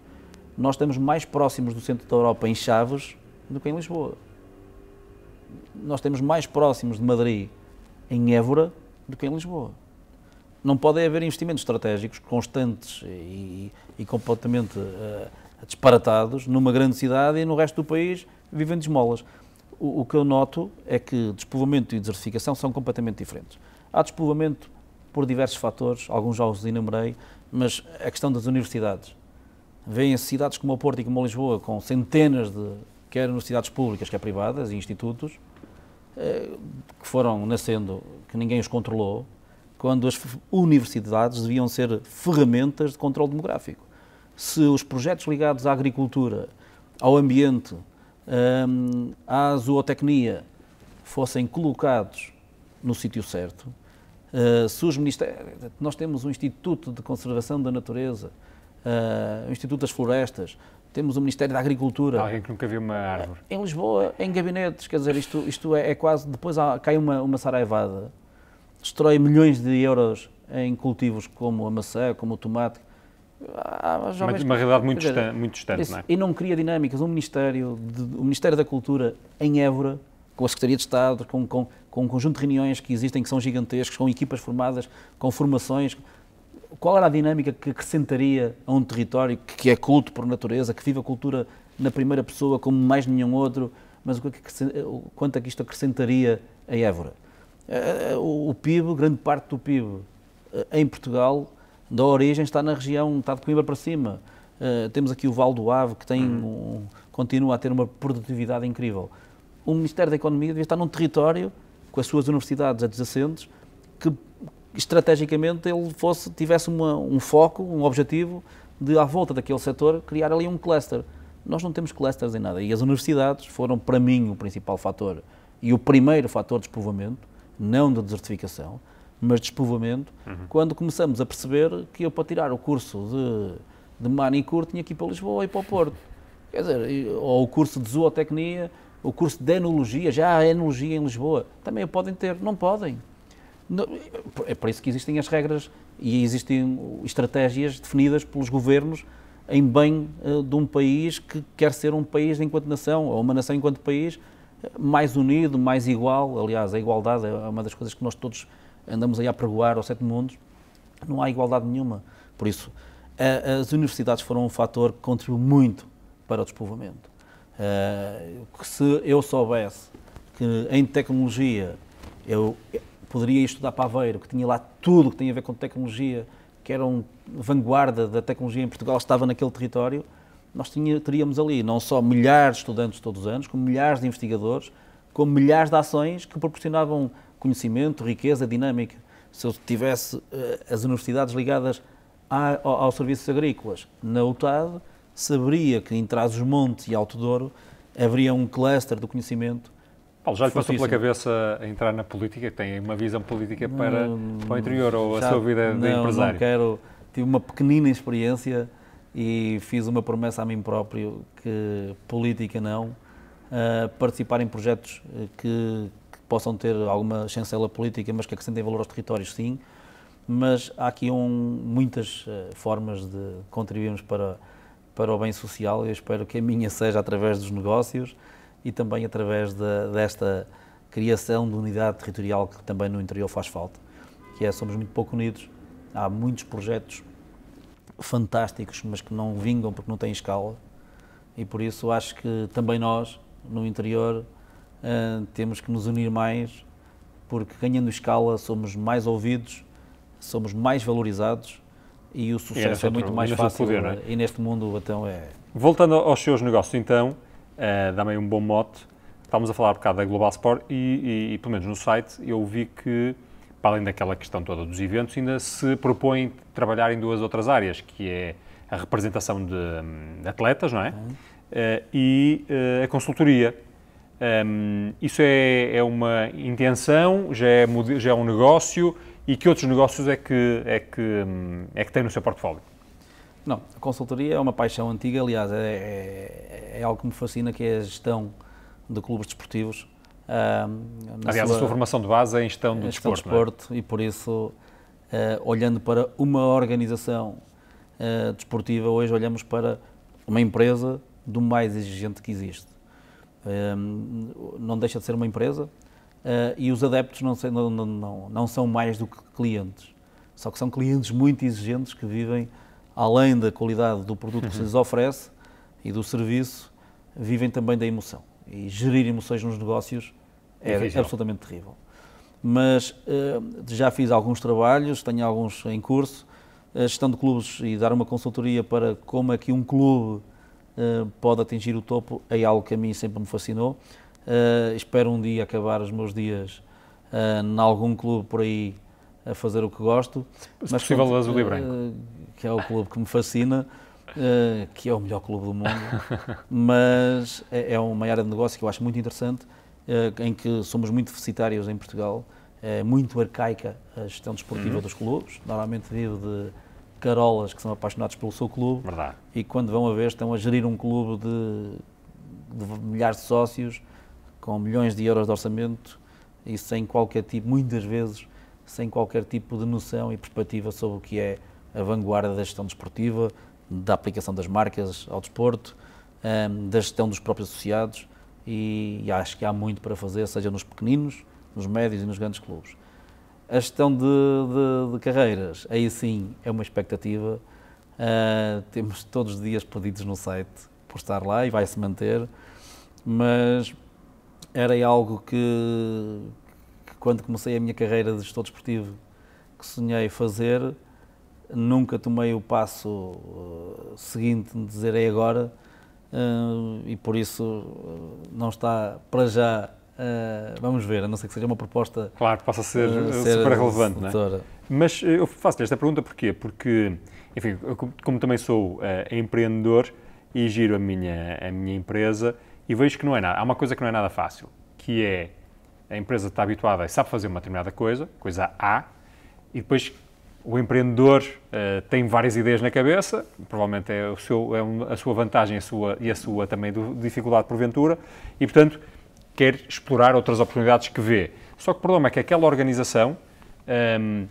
Nós estamos mais próximos do centro da Europa em Chaves do que em Lisboa nós temos mais próximos de Madrid em Évora do que em Lisboa. Não pode haver investimentos estratégicos constantes e, e completamente uh, disparatados numa grande cidade e no resto do país vivem de esmolas. O, o que eu noto é que despovoamento e desertificação são completamente diferentes. Há despovoamento por diversos fatores, alguns já os enumerei, mas a questão das universidades. Vêem-se cidades como o Porto e como Lisboa, com centenas de quer universidades públicas, quer privadas e institutos, eh, que foram nascendo, que ninguém os controlou, quando as universidades deviam ser ferramentas de controle demográfico. Se os projetos ligados à agricultura, ao ambiente, hum, à zootecnia fossem colocados no sítio certo, eh, se os ministérios. Nós temos um Instituto de Conservação da Natureza, eh, o Instituto das Florestas, temos o Ministério da Agricultura. Alguém que nunca viu uma árvore. Em Lisboa, em gabinetes, quer dizer, isto, isto é, é quase. Depois há, cai uma, uma saraivada, destrói milhões de euros em cultivos como a maçã, como o tomate. Ah, uma, uma realidade muito, dizer, muito distante, isso, não é? E não cria dinâmicas. O Ministério, de, o Ministério da Cultura em Évora, com a Secretaria de Estado, com, com, com um conjunto de reuniões que existem, que são gigantescos com equipas formadas, com formações qual era a dinâmica que acrescentaria a um território que é culto por natureza, que vive a cultura na primeira pessoa como mais nenhum outro, mas o é quanto é que isto acrescentaria a Évora? Eh, eh, o PIB, grande parte do PIB eh, em Portugal, da origem, está na região, está de Coimbra para cima. Temos aqui o Val do Ave, que tem uhum. um, continua a ter uma produtividade incrível. O Ministério da Economia devia estar num território, com as suas universidades adjacentes, que estrategicamente ele fosse, tivesse uma, um foco, um objetivo de, à volta daquele setor, criar ali um cluster. Nós não temos clusters em nada. E as universidades foram, para mim, o principal fator e o primeiro fator de despovoamento, não de desertificação, mas de despovoamento, uhum. quando começamos a perceber que eu, para tirar o curso de, de manicure, tinha que ir para Lisboa e para o Porto. Quer dizer, ou o curso de zootecnia, o curso de enologia, já há enologia em Lisboa, também podem ter. Não podem. É para isso que existem as regras e existem estratégias definidas pelos governos em bem eh, de um país que quer ser um país enquanto nação, ou uma nação enquanto país, eh, mais unido, mais igual. Aliás, a igualdade é, é uma das coisas que nós todos andamos aí a pregoar aos sete mundos. Não há igualdade nenhuma. Por isso, as universidades foram um fator que contribuiu muito para o despovoamento. Eh, se eu soubesse que em tecnologia eu poderia ir estudar para Aveiro, que tinha lá tudo que tem a ver com tecnologia, que era um vanguarda da tecnologia em Portugal, estava naquele território, nós tinha, teríamos ali não só milhares de estudantes todos os anos, como milhares de investigadores, com milhares de ações que proporcionavam conhecimento, riqueza, dinâmica. Se eu tivesse uh, as universidades ligadas ao, aos serviços agrícolas na UTAD, saberia que em Trás-os-Montes e Alto Douro haveria um cluster do conhecimento Paulo, já lhe passou pela cabeça entrar na política, que tem uma visão política para, não, para o interior ou já, a sua vida de não, empresário? Não, quero. Tive uma pequenina experiência e fiz uma promessa a mim próprio que política não, uh, participar em projetos eh, que, que, possam ter alguma chancela política, mas que acrescentem valor aos territórios, sim. Mas há aqui um, muitas eh, formas de contribuirmos para, para o bem social. Eu espero que a minha seja através dos negócios, e também através de, desta criação de unidade territorial que também no interior faz falta, que é somos muito pouco unidos, há muitos projetos fantásticos, mas que não vingam porque não têm escala, e por isso acho que também nós, no interior, eh, temos que nos unir mais, porque ganhando escala somos mais ouvidos, somos mais valorizados e o sucesso e é, é muito mais fácil. Poder, é? E neste mundo, então, é. Voltando aos seus negócios, então, uh, eh, dá-me aí um bom mote. Estávamos a falar um bocado da Global Sport e, e, e, pelo menos no site, eu vi que, para além daquela questão toda dos eventos, ainda se propõe trabalhar em duas outras áreas, que é a representação de, de atletas, não é? Uh, e uh, a consultoria. Um, ehm, isso é, é, uma intenção, já é, já é um negócio e que outros negócios é que, é que, hum, é que tem no seu portfólio? Não, a consultoria é uma paixão antiga, aliás, é, é, é algo que me fascina, que é a gestão de clubes desportivos. Uh, aliás, sua, a sua formação de base é em gestão do gestão desporto. Do é? desporto é? E por isso, uh, olhando para uma organização uh, desportiva, hoje olhamos para uma empresa do mais exigente que existe. não deixa de ser uma empresa ah, e os adeptos não, não, não, não são mais do que clientes, só que são clientes muito exigentes que vivem além da qualidade do produto que se uhum. lhes oferece e do serviço, vivem também da emoção. E gerir emoções nos negócios é absolutamente terrível. Mas eh, já fiz alguns trabalhos, tenho alguns em curso, a eh, gestão de clubes e dar uma consultoria para como é que um clube eh, pode atingir o topo é algo que a mim sempre me fascinou. espero um dia acabar os meus dias em algum clube por aí a fazer o que gosto. Se mas possível conto, azul e eh, branco. Que é o clube que me fascina, eh, que é o melhor clube do mundo, mas é, é uma área de negócio que eu acho muito interessante, eh, em que somos muito deficitários em Portugal, é muito arcaica a gestão desportiva uhum. dos clubes, normalmente vive de carolas que são apaixonados pelo seu clube Verdade. e quando vão a ver estão a gerir um clube de, de milhares de sócios com milhões de euros de orçamento e sem qualquer tipo, muitas vezes, sem qualquer tipo de noção e perspectiva sobre o que é a vanguarda da gestão desportiva, da aplicação das marcas ao desporto, um, ehm, da gestão dos próprios associados e, e, acho que há muito para fazer, seja nos pequeninos, nos médios e nos grandes clubes. A gestão de, de, de carreiras, aí sim é uma expectativa. Uh, temos todos os dias pedidos no site por estar lá e vai se manter, mas era algo que, quando comecei a minha carreira de gestor desportivo que sonhei fazer, nunca tomei o passo uh, seguinte de dizer é agora uh, e por isso uh, não está para já. vamos ver, a não ser que seja uma proposta. Claro, possa ser, ser super relevante, não é? Mas eu faço-lhe esta pergunta porquê? Porque, enfim, como também sou empreendedor e giro a minha, a minha empresa e vejo que não é nada, há uma coisa que não é nada fácil, que é a empresa está habituada e sabe fazer uma determinada coisa, coisa A, e depois o empreendedor uh, tem várias ideias na cabeça, provavelmente é, o seu, é a sua vantagem a sua, e a sua também do, dificuldade porventura, e portanto quer explorar outras oportunidades que vê. Só que o problema é que aquela organização um, ehm,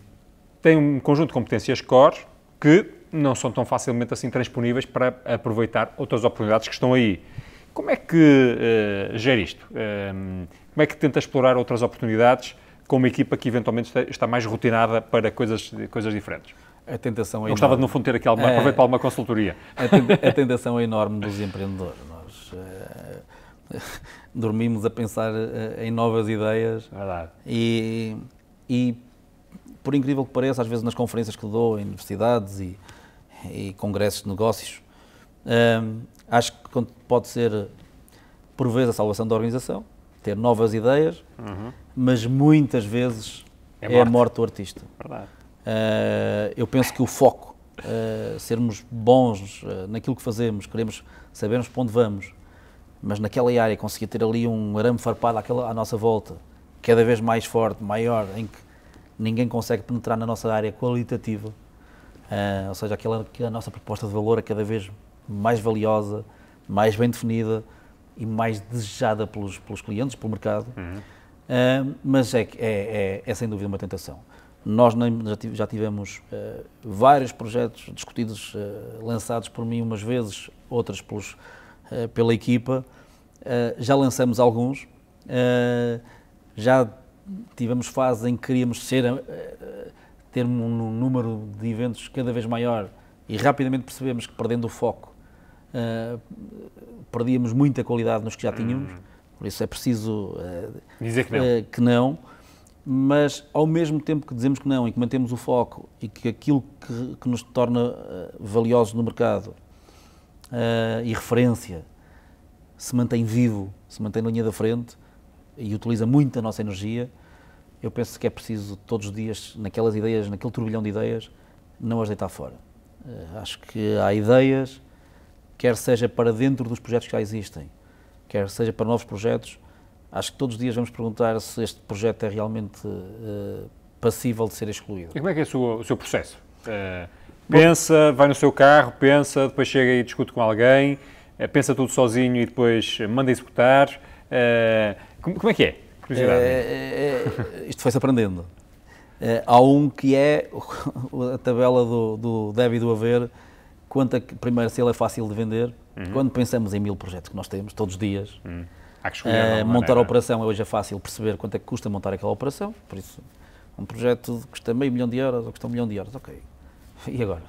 tem um conjunto de competências core que não são tão facilmente assim transponíveis para aproveitar outras oportunidades que estão aí. Como é que uh, gera isto? Ehm, como é que tenta explorar outras oportunidades com uma equipa que eventualmente está mais rotinada para coisas, coisas diferentes? A tentação é Eu gostava enorme. de, no fundo, ter aqui alguma, é. aproveitar alguma consultoria. A, tentação é enorme dos empreendedores. Nós uh, dormimos a pensar eh, em novas ideias. Verdade. E, e, por incrível que pareça, às vezes nas conferências que dou em universidades e, e congressos de negócios, uh, acho que pode ser, por vezes, a salvação da organização ter novas ideias, uhum. mas muitas vezes é, morte. é a morte do artista. Uh, eu penso que o foco, uh, sermos bons uh, naquilo que fazemos, queremos sabermos para onde vamos, mas naquela área conseguir ter ali um arame farpado àquela, à nossa volta, cada vez mais forte, maior, em que ninguém consegue penetrar na nossa área qualitativa, ou seja, aquela, aquela nossa proposta de valor é cada vez mais valiosa, mais bem definida, e mais desejada pelos, pelos clientes, pelo mercado, uhum. uh, mas é, é, é, é, sem dúvida uma tentação. Nós já tivemos uh, vários projetos discutidos, uh, lançados por mim umas vezes, outras pelos, pela equipa, já lançamos alguns, já tivemos fases em que queríamos ser, ter um número de eventos cada vez maior e rapidamente percebemos que perdendo o foco uh, perdíamos muita qualidade nos que já tínhamos, hum. por isso é preciso uh, dizer que não. Uh, que não. Mas ao mesmo tempo que dizemos que não e que mantemos o foco e que aquilo que, que nos torna valiosos no mercado e referência se mantém vivo, se mantém na linha da frente e utiliza muito a nossa energia, eu penso que é preciso todos os dias, naquelas ideias, naquele turbilhão de ideias, não as deitar fora. Acho que há ideias quer seja para dentro dos projetos que já existem, quer seja para novos projetos, acho que todos os dias vamos perguntar se este projeto é realmente uh, passível de ser excluído. E como é que é o seu, o seu processo? Uh, pensa, vai no seu carro, pensa, depois chega e discute com alguém, uh, pensa tudo sozinho e depois manda executar. Como, como, é que é? Curiosidade. isto foi-se aprendendo. há um que é a tabela do, do deve e do haver, quanto a é primeiro, se ele é fácil de vender, uhum. quando pensamos em mil projetos que nós temos, todos os dias, uhum. uh, montar a operação é hoje é fácil perceber quanto é que custa montar aquela operação, por isso, um projeto custa meio milhão de euros ou custa um milhão de euros, ok. E agora?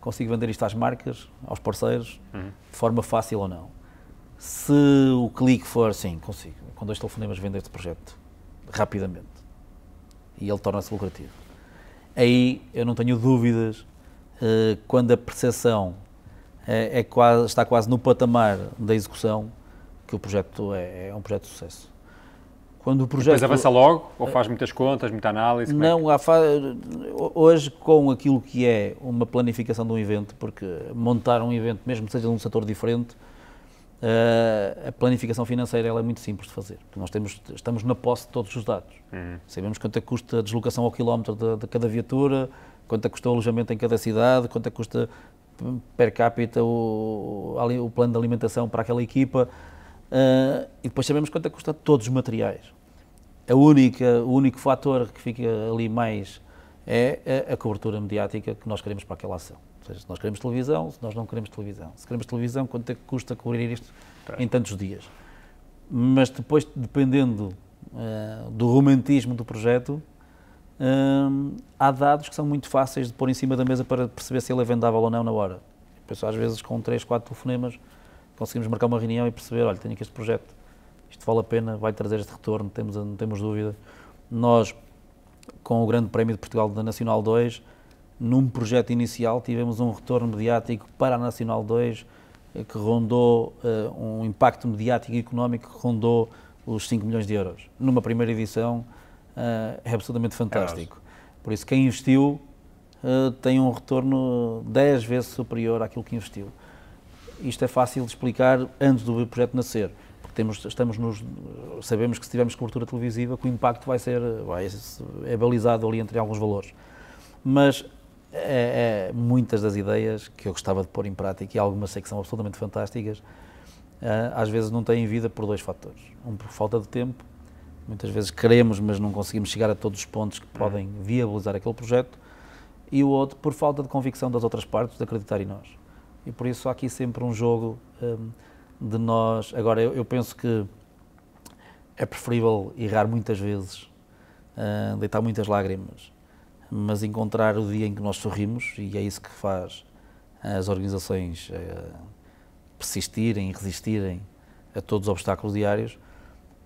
Consigo vender isto às marcas, aos parceiros, uhum. de forma fácil ou não? Se o clique for, sim, consigo. quando dois telefonemas vender este projeto, rapidamente. E ele torna-se lucrativo. Aí eu não tenho dúvidas eh, quando a percepção é, é quase, está quase no patamar da execução, que o projeto é, é um projeto de sucesso. Quando o projeto... Depois avança eh, logo ou faz muitas contas, muita análise? É Não, é hoje com aquilo que é uma planificação de um evento, porque montar um evento, mesmo que seja num setor diferente, eh, a planificação financeira é muito simples de fazer. Nós temos, estamos na posse de todos os dados. Uhum. Sabemos quanto é que custa a deslocação ao quilómetro de, de, cada viatura, quanto é custa custou o alojamento em cada cidade, quanto é custa per capita o, o plano de alimentação para aquela equipa uh, e depois sabemos quanto é custa todos os materiais. A única, o único fator que fica ali mais é a, a cobertura mediática que nós queremos para aquela ação. Ou seja, se nós queremos televisão, se nós não queremos televisão. Se queremos televisão, quanto é que custa cobrir isto em tantos dias? Mas depois, dependendo uh, do romantismo do projeto, hum, há dados que são muito fáceis de pôr em cima da mesa para perceber se ele é vendável ou não na hora. Penso, às vezes, com 3, 4 telefonemas, conseguimos marcar uma reunião e perceber, olha, tenho aqui este projeto, isto vale a pena, vai trazer este retorno, temos, não temos dúvida. Nós, com o Grande Prémio de Portugal da Nacional 2, num projeto inicial tivemos um retorno mediático para a Nacional 2 eh, que rondou uh, um impacto mediático e económico que rondou os 5 milhões de euros. Numa primeira edição, ah, é absolutamente é fantástico. Por isso, quem investiu ah, tem um retorno 10 vezes superior àquilo que investiu. Isto é fácil de explicar antes do projeto nascer, porque temos, estamos nos, sabemos que se tivermos cobertura televisiva, que o impacto vai ser vai, é balizado ali entre alguns valores. Mas é, é, muitas das ideias que eu gostava de pôr em prática, e algumas sei que são absolutamente fantásticas, ah, às vezes não têm vida por dois fatores. Um por falta de tempo Muitas vezes queremos, mas não conseguimos chegar a todos os pontos que podem hum. viabilizar aquele projeto. E o outro, por falta de convicção das outras partes, de acreditar em nós. E por isso há aqui sempre um jogo um, de nós. Agora, eu, eu, penso que é preferível errar muitas vezes, uh, deitar muitas lágrimas, mas encontrar o dia em que nós sorrimos, e é isso que faz as organizações uh, persistirem e resistirem a todos os obstáculos diários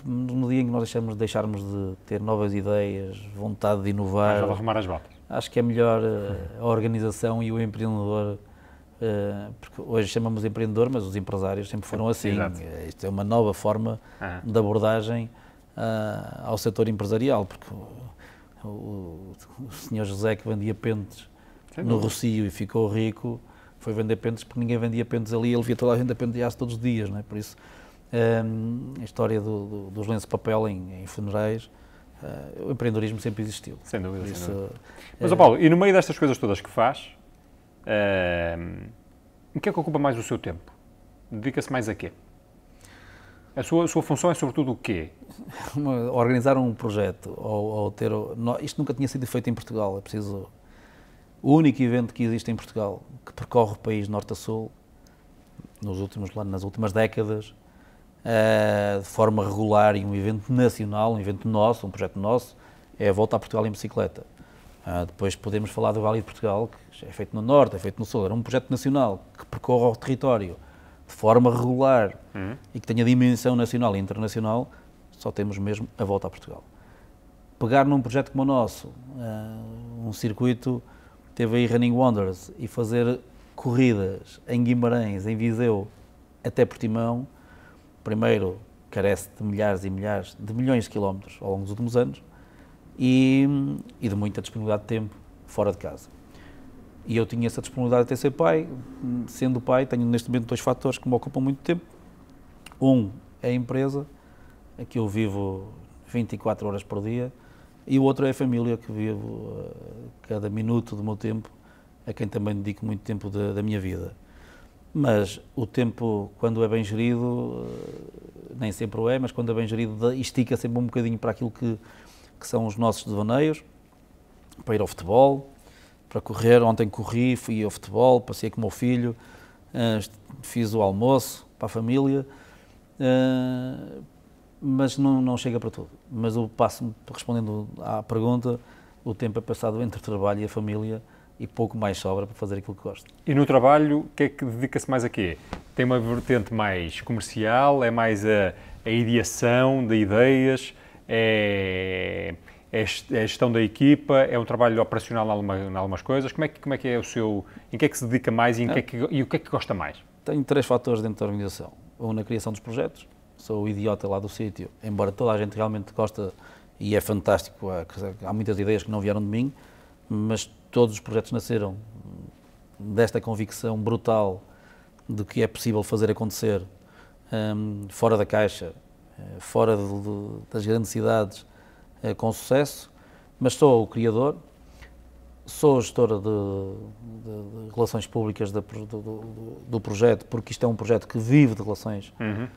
no dia em que nós deixamos, deixarmos de ter novas ideias, vontade de inovar. Ah, arrumar as botas. Acho que é melhor eh, a organização e o empreendedor. Eh, porque hoje chamamos empreendedor, mas os empresários sempre foram assim. Exato. Isto é uma nova forma uhum. de abordagem ah, ao setor empresarial, porque o, o, senhor José que vendia pentes Sim. no Rocio e ficou rico, foi vender pentes porque ninguém vendia pentes ali, ele via toda a gente a pentear todos os dias, não é? Por isso um, a história do, do, dos lenços de papel em, em funerais, uh, o empreendedorismo sempre existiu. Sem dúvida. Isso, sem dúvida. Ah, Mas, uh, Paulo, e no meio destas coisas todas que faz, uh, o que é que ocupa mais o seu tempo? Dedica-se mais a quê? A sua, a sua função é sobretudo o quê? Organizar um projeto ou, ou ter. Não, isto nunca tinha sido feito em Portugal, é preciso. O único evento que existe em Portugal que percorre o país norte a sul, nos últimos, nas últimas décadas, eh, de forma regular e um evento nacional, um evento nosso, um projeto nosso, é a volta a Portugal em bicicleta. Uh, depois podemos falar do Vale de Portugal, que é feito no Norte, é feito no Sul, Era um projeto nacional que percorre o território de forma regular uhum. e que tenha dimensão nacional e internacional, só temos mesmo a volta a Portugal. Pegar num projeto como o nosso, uh, um circuito, teve aí Running Wonders, e fazer corridas em Guimarães, em Viseu, até Portimão, primeiro, carece de milhares e milhares, de milhões de quilómetros ao longo dos últimos anos e, e de muita disponibilidade de tempo fora de casa. E eu tinha essa disponibilidade até ser pai. Sendo pai, tenho neste momento dois fatores que me ocupam muito tempo. Um é a empresa, a que eu vivo 24 horas por dia, e o outro é a família, que vivo eh, cada minuto do meu tempo, a quem também dedico muito tempo da, da minha vida mas o tempo, quando é bem gerido, eh, nem sempre o é, mas quando é bem gerido, estica sempre um bocadinho para aquilo que, que são os nossos devaneios, para ir ao futebol, para correr. Ontem corri, fui ao futebol, passei com o meu filho, eh, fiz o almoço para a família, eh, mas não, não chega para tudo. Mas eu passo, respondendo à pergunta, o tempo é passado entre o trabalho e a família e pouco mais sobra para fazer aquilo que gosta. E no trabalho, o que é que dedica-se mais a quê? Tem uma vertente mais comercial, é mais a, a ideação de ideias, é, é, é a gestão da equipa, é um trabalho operacional em, alguma, algumas coisas. Como é, que, como é que é o seu. em que é que se dedica mais e, é. que é que, e o que é que gosta mais? Tenho três fatores dentro da organização. Um na criação dos projetos, sou o idiota lá do sítio, embora toda a gente realmente gosta e é fantástico, há muitas ideias que não vieram de mim, mas todos os projetos nasceram desta convicção brutal de que é possível fazer acontecer um, fora da caixa, eh, fora de, de, das grandes cidades, eh, com sucesso, mas sou o criador, sou a gestora de, de, relações públicas do, do, do, projeto, porque isto é um projeto que vive de relações uhum. um, uhum.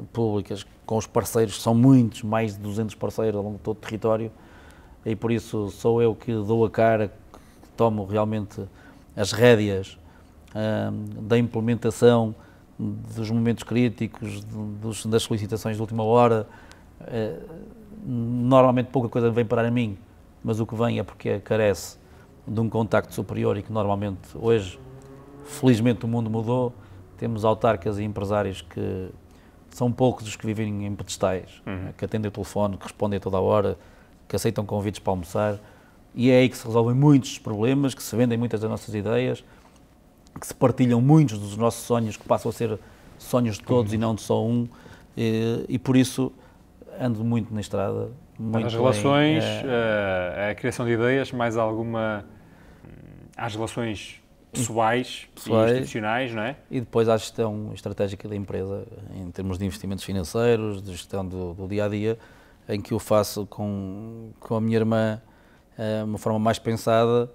hum, públicas com os parceiros, são muitos, mais de 200 parceiros ao longo de todo o território e por isso sou eu que dou a cara, que tomo realmente as rédeas uh, da implementação dos momentos críticos, dos, das solicitações de última hora. Uh, normalmente pouca coisa vem parar a mim, mas o que vem é porque carece de um contacto superior e que normalmente hoje, felizmente, o mundo mudou. Temos autarcas e empresários que são poucos os que vivem em pedestais, uhum. que atendem o telefone, que respondem a toda a hora, que aceitam convites para almoçar, e é aí que se resolvem muitos problemas, que se vendem muitas das nossas ideias, que se partilham muitos dos nossos sonhos, que passam a ser sonhos de todos uhum. e não de só um, e, e, por isso ando muito na estrada. Muito As relações, bem, é... a, a criação de ideias, mais alguma. Hum, às relações pessoais, pessoais e institucionais, não é? E depois à gestão estratégica da empresa, em termos de investimentos financeiros, de gestão do, do dia a dia em que eu faço com, com a minha irmã uh, uma forma mais pensada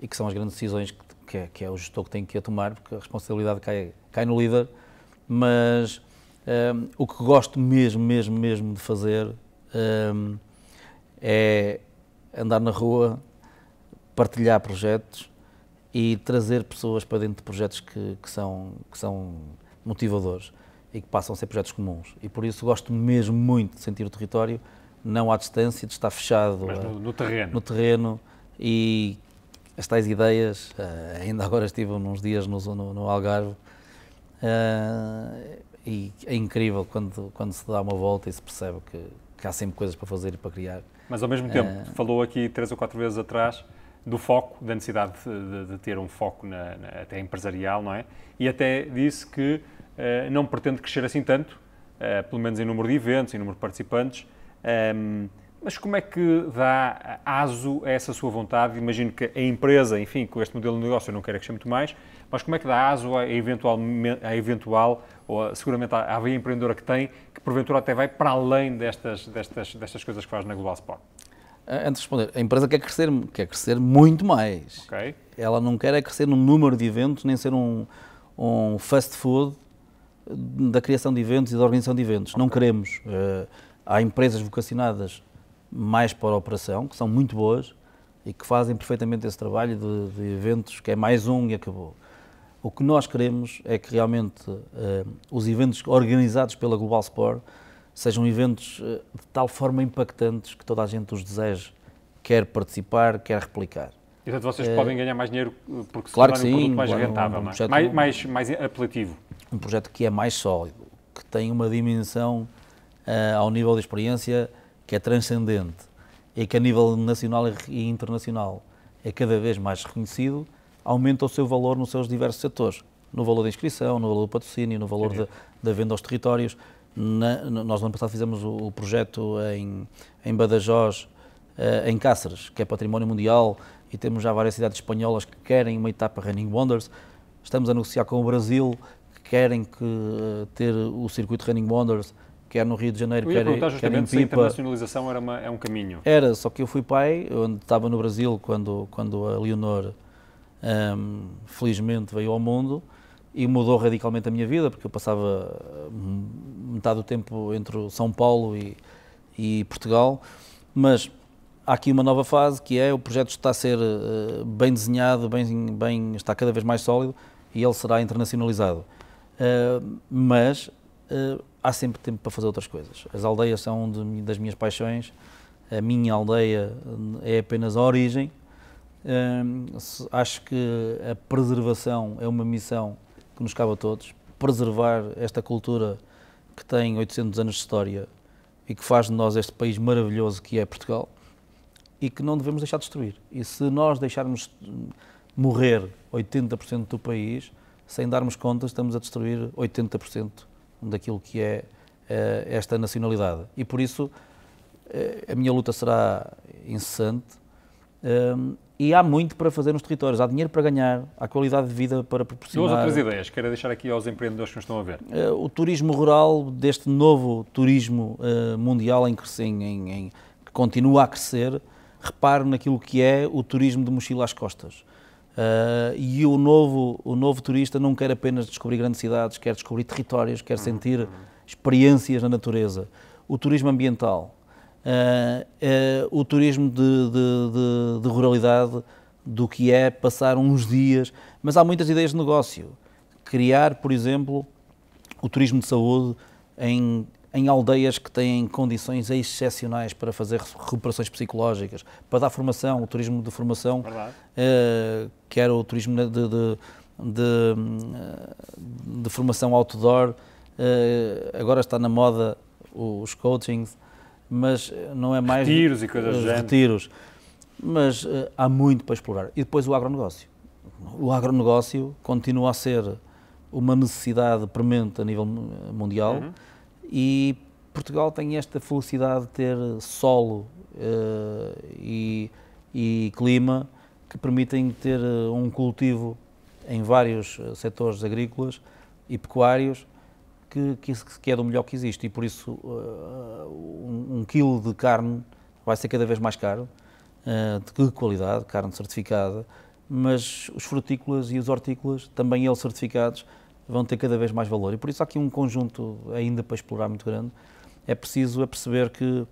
e que são as grandes decisões que, que, é, que é o gestor que tem que a tomar, porque a responsabilidade cai, cai no líder. Mas um, eh, o que gosto mesmo, mesmo, mesmo de fazer um, eh, é andar na rua, partilhar projetos e trazer pessoas para dentro de projetos que, que, são, que são motivadores e que passam a ser projetos comuns. E por isso gosto mesmo muito de sentir o território não à distância, de estar fechado Mas no, eh, no terreno. No terreno e as tais ideias, eh, ainda agora estive uns dias no, no, no Algarve, uh, e é incrível quando, quando se dá uma volta e se percebe que, que há sempre coisas para fazer e para criar. Mas ao mesmo tempo, uh, falou aqui três ou quatro vezes atrás do foco, da necessidade de, de ter um foco na, na, até empresarial, não é? E até disse que uh, não pretende crescer assim tanto, pelo menos em número de eventos, em número de participantes, um, ehm, mas como é que dá aso a essa sua vontade? Imagino que a empresa, enfim, com este modelo de negócio, eu não quero que muito mais, mas como é que dá aso a eventual, a eventual ou a, seguramente à veia empreendedora que tem, que porventura até vai para além destas, destas, destas coisas que faz na Global Sport? Eh, antes de responder, a empresa quer crescer, quer crescer muito mais. Okay. Ela não quer é crescer no número de eventos, nem ser um, um fast food da criação de eventos e da organização de eventos. Okay. Não queremos. Uh, Há empresas vocacionadas mais para a operação, que são muito boas e que fazem perfeitamente esse trabalho de, de eventos, que é mais um e acabou. O que nós queremos é que realmente eh, os eventos organizados pela Global Sport sejam eventos eh, de tal forma impactantes que toda a gente os deseje, quer participar, quer replicar. E, portanto, vocês é... podem ganhar mais dinheiro eh, porque se claro tornarem um produto mais claro, rentável, um, um mais, é? projeto, mais, mais, mais apelativo. Um projeto que é mais sólido, que tem uma dimensão uh, ao nível da experiência que é transcendente e que a nível nacional e internacional é cada vez mais reconhecido, aumenta o seu valor nos seus diversos setores, no valor da inscrição, no valor do patrocínio, no valor da, venda aos territórios. Na, nós no ano passado fizemos o, o projeto em, em Badajoz, uh, em Cáceres, que é património mundial, e temos já várias cidades espanholas que querem uma etapa Running Wonders. Estamos a negociar com o Brasil, que querem que, uh, ter o circuito Running Wonders quer é no Rio de Janeiro, quer, quer justamente em Pipa. a internacionalização era uma, é um caminho. Era, só que eu fui pai, onde estava no Brasil quando, quando a Leonor, hum, felizmente, veio ao mundo e mudou radicalmente a minha vida, porque eu passava hum, metade do tempo entre São Paulo e, e Portugal, mas há aqui uma nova fase que é o projeto está a ser uh, bem desenhado, bem, bem, está cada vez mais sólido e ele será internacionalizado. Uh, mas uh, há sempre tempo para fazer outras coisas. As aldeias são de, das minhas paixões, a minha aldeia eh, é apenas a origem. Hum, acho que a preservação é uma missão que nos cabe a todos. Preservar esta cultura que tem 800 anos de história e que faz de nós este país maravilhoso que é Portugal e que não devemos deixar de destruir. E se nós deixarmos morrer 80% do país, sem darmos conta, estamos a destruir 80% daquilo que é eh, esta nacionalidade. E por isso eh, a minha luta será incessante. Ehm, e há muito para fazer nos territórios, há dinheiro para ganhar, há qualidade de vida para proporcionar. Duas outras ideias ideias quero deixar aqui aos empreendedores que nos estão a ver. Eh, o turismo rural, deste novo turismo mundial em, em, em que continua a crescer, repare naquilo que é o turismo de mochila às costas Uh, e o novo, o novo turista não quer apenas descobrir grandes cidades, quer descobrir territórios, quer uhum. sentir experiências na natureza. O turismo ambiental, uh, uh, o turismo de, de, de, de, ruralidade, do que é passar uns dias. Mas há muitas ideias de negócio. Criar, por exemplo, o turismo de saúde em em aldeias que têm condições excepcionais para fazer recuperações psicológicas, para dar formação, o turismo de formação, uh, quer o turismo de, de, de, eh, de formação outdoor, uh, agora está na moda os coachings, mas não é mais... Retiros e coisas do Retiros. Mas uh, há muito para explorar. E depois o agronegócio. O agronegócio continua a ser uma necessidade premente a nível mundial, uhum. E Portugal tem esta felicidade de ter solo uh, e, e, clima que permitem ter eh, um cultivo em vários eh, setores agrícolas e pecuários que, que, que é do melhor que existe e por isso uh, um, um, quilo de carne vai ser cada vez mais caro, uh, de qualidade, carne certificada, mas os frutícolas e os hortícolas, também eles certificados, vão ter cada vez mais valor. E por isso há aqui um conjunto ainda para explorar muito grande. É preciso é perceber que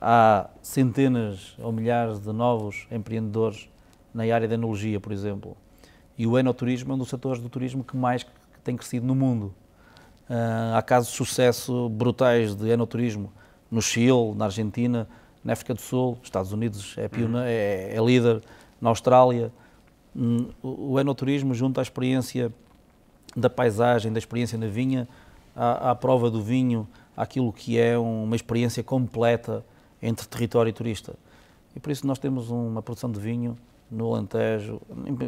há centenas ou milhares de novos empreendedores na área da enologia, por exemplo. E o enoturismo é um dos setores do turismo que mais tem crescido no mundo. Ah, há casos de sucesso brutais de enoturismo no Chile, na Argentina, na África do Sul, Estados Unidos é, pioneiro, uhum. é, é líder, na Austrália. Hum, o enoturismo, junto à experiência da paisagem, da experiência na vinha, à, à prova do vinho, aquilo que é uma experiência completa entre território e turista. E por isso nós temos uma produção de vinho no Alentejo,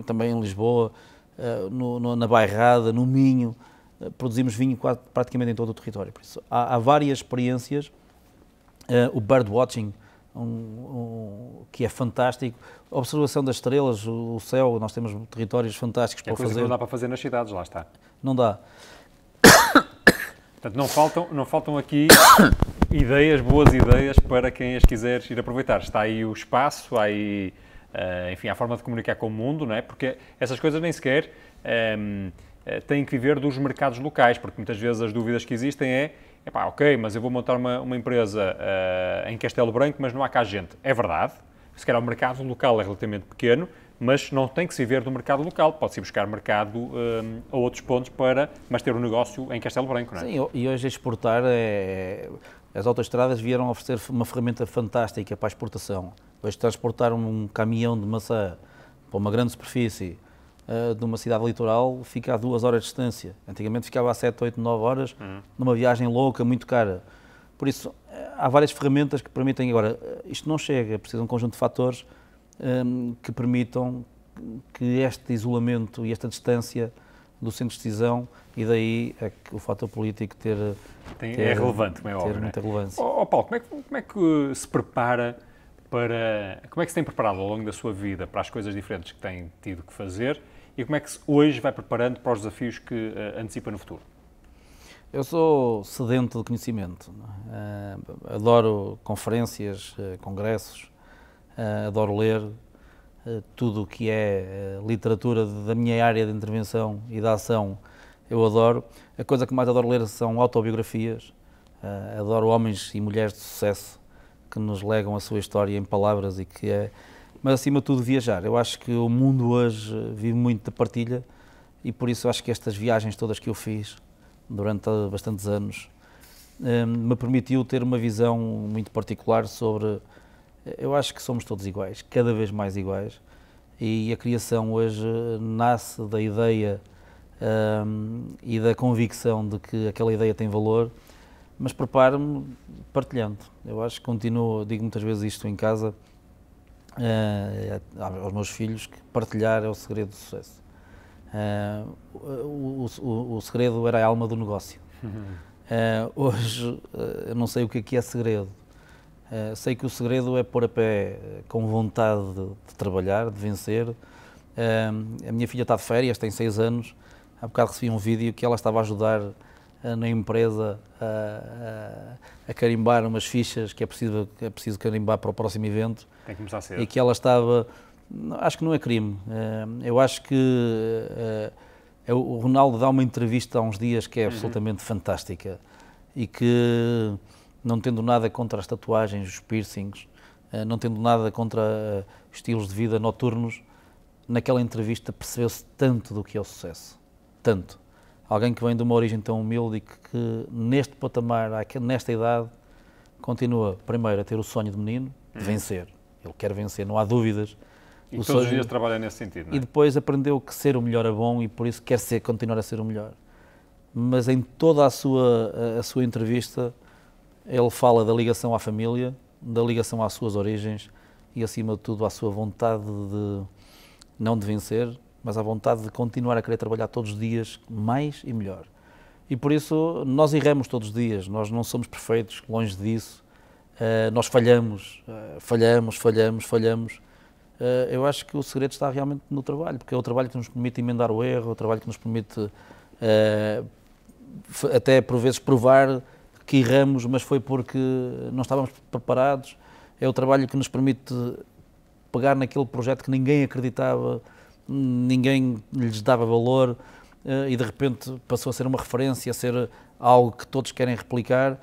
também em Lisboa, eh, no, no, na Bairrada, no Minho, eh, produzimos vinho quase, praticamente em todo o território. Por isso há, há várias experiências. Eh, o birdwatching um, um, que é fantástico. A observação das estrelas, o, o céu, nós temos territórios fantásticos é para coisa fazer. Que não dá para fazer nas cidades, lá está. Não dá. Portanto, não faltam, não faltam aqui ideias, boas ideias para quem as quiser ir aproveitar. Está aí o espaço, aí, uh, enfim, a forma de comunicar com o mundo, não é? Porque essas coisas nem sequer um, ehm, eh, têm que viver dos mercados locais, porque muitas vezes as dúvidas que existem é epá, ok, mas eu vou montar uma, uma empresa uh, em Castelo Branco, mas não há cá gente. É verdade, se calhar o mercado local é relativamente pequeno, mas não tem que se ver do mercado local, pode-se buscar mercado um, eh, a outros pontos para, mas ter um negócio em Castelo Branco, não é? Sim, e hoje exportar é... As autoestradas vieram oferecer uma ferramenta fantástica para a exportação. Hoje transportar um caminhão de maçã para uma grande superfície uh, de uma cidade litoral fica a duas horas de distância. Antigamente ficava a sete, oito, nove horas uhum. numa viagem louca, muito cara. Por isso, eh, há várias ferramentas que permitem. Agora, eh, isto não chega, precisa de um conjunto de fatores um, ehm, que permitam que este isolamento e esta distância do centro de decisão e daí é que o fator político ter, Tem, ter é relevante, como é óbvio. É? muita relevância. Oh, oh Paulo, como é, que, como é que se prepara para. Como é que se tem preparado ao longo da sua vida para as coisas diferentes que tem tido que fazer e como é que hoje vai preparando para os desafios que uh, antecipa no futuro? Eu sou sedento de conhecimento. Uh, adoro conferências, uh, congressos, adoro ler tudo o que é literatura da minha área de intervenção e da ação. Eu adoro. A coisa que mais adoro ler são autobiografias. adoro homens e mulheres de sucesso que nos legam a sua história em palavras e que é mas acima de tudo viajar. Eu acho que o mundo hoje vive muito de partilha e por isso acho que estas viagens todas que eu fiz durante bastantes anos hum, me permitiu ter uma visão muito particular sobre. Eu acho que somos todos iguais, cada vez mais iguais, e a criação hoje nasce da ideia um, e da convicção de que aquela ideia tem valor, mas preparo-me partilhando. Eu acho que continuo, digo muitas vezes isto em casa, uh, aos meus filhos que partilhar é o segredo do sucesso. Uh, o, o, o, segredo era a alma do negócio. Uh, hoje eu não sei o que é, é segredo. sei que o segredo é pôr a pé com vontade de, de trabalhar, de vencer. a minha filha está de férias, tem seis anos. Há bocado recebi um vídeo que ela estava a ajudar eh, na empresa a, eh, a, eh, a, carimbar umas fichas que é preciso, que é preciso carimbar para o próximo evento. Tem que começar ser. E que ela estava. Acho que não é crime. Eu acho que. É o Ronaldo dá uma entrevista há uns dias que é uhum. absolutamente uhum. fantástica e que, não tendo nada contra as tatuagens, os piercings, não tendo nada contra estilos de vida noturnos, naquela entrevista percebeu-se tanto do que é o sucesso. Tanto alguém que vem de uma origem tão humilde e que, que neste patamar, nesta idade, continua primeiro a ter o sonho de menino, de uhum. vencer. Ele quer vencer, não há dúvidas. E todos sonho... os dias trabalha nesse sentido, não é? E depois aprendeu que ser o melhor é bom e por isso quer ser, continuar a ser o melhor. Mas em toda a sua, a, a sua entrevista, ele fala da ligação à família, da ligação às suas origens e, acima de tudo, à sua vontade de não de vencer, mas a vontade de continuar a querer trabalhar todos os dias mais e melhor. E por isso nós erramos todos os dias, nós não somos perfeitos, longe disso. Uh, nós falhamos, uh, falhamos, falhamos, falhamos. Uh, eu acho que o segredo está realmente no trabalho, porque é o trabalho que nos permite emendar o erro, é o trabalho que nos permite até por vezes provar que erramos, mas foi porque não estávamos preparados. É o trabalho que nos permite pegar naquele projeto que ninguém acreditava, ninguém lhes dava valor eh, e de repente passou a ser uma referência, a ser algo que todos querem replicar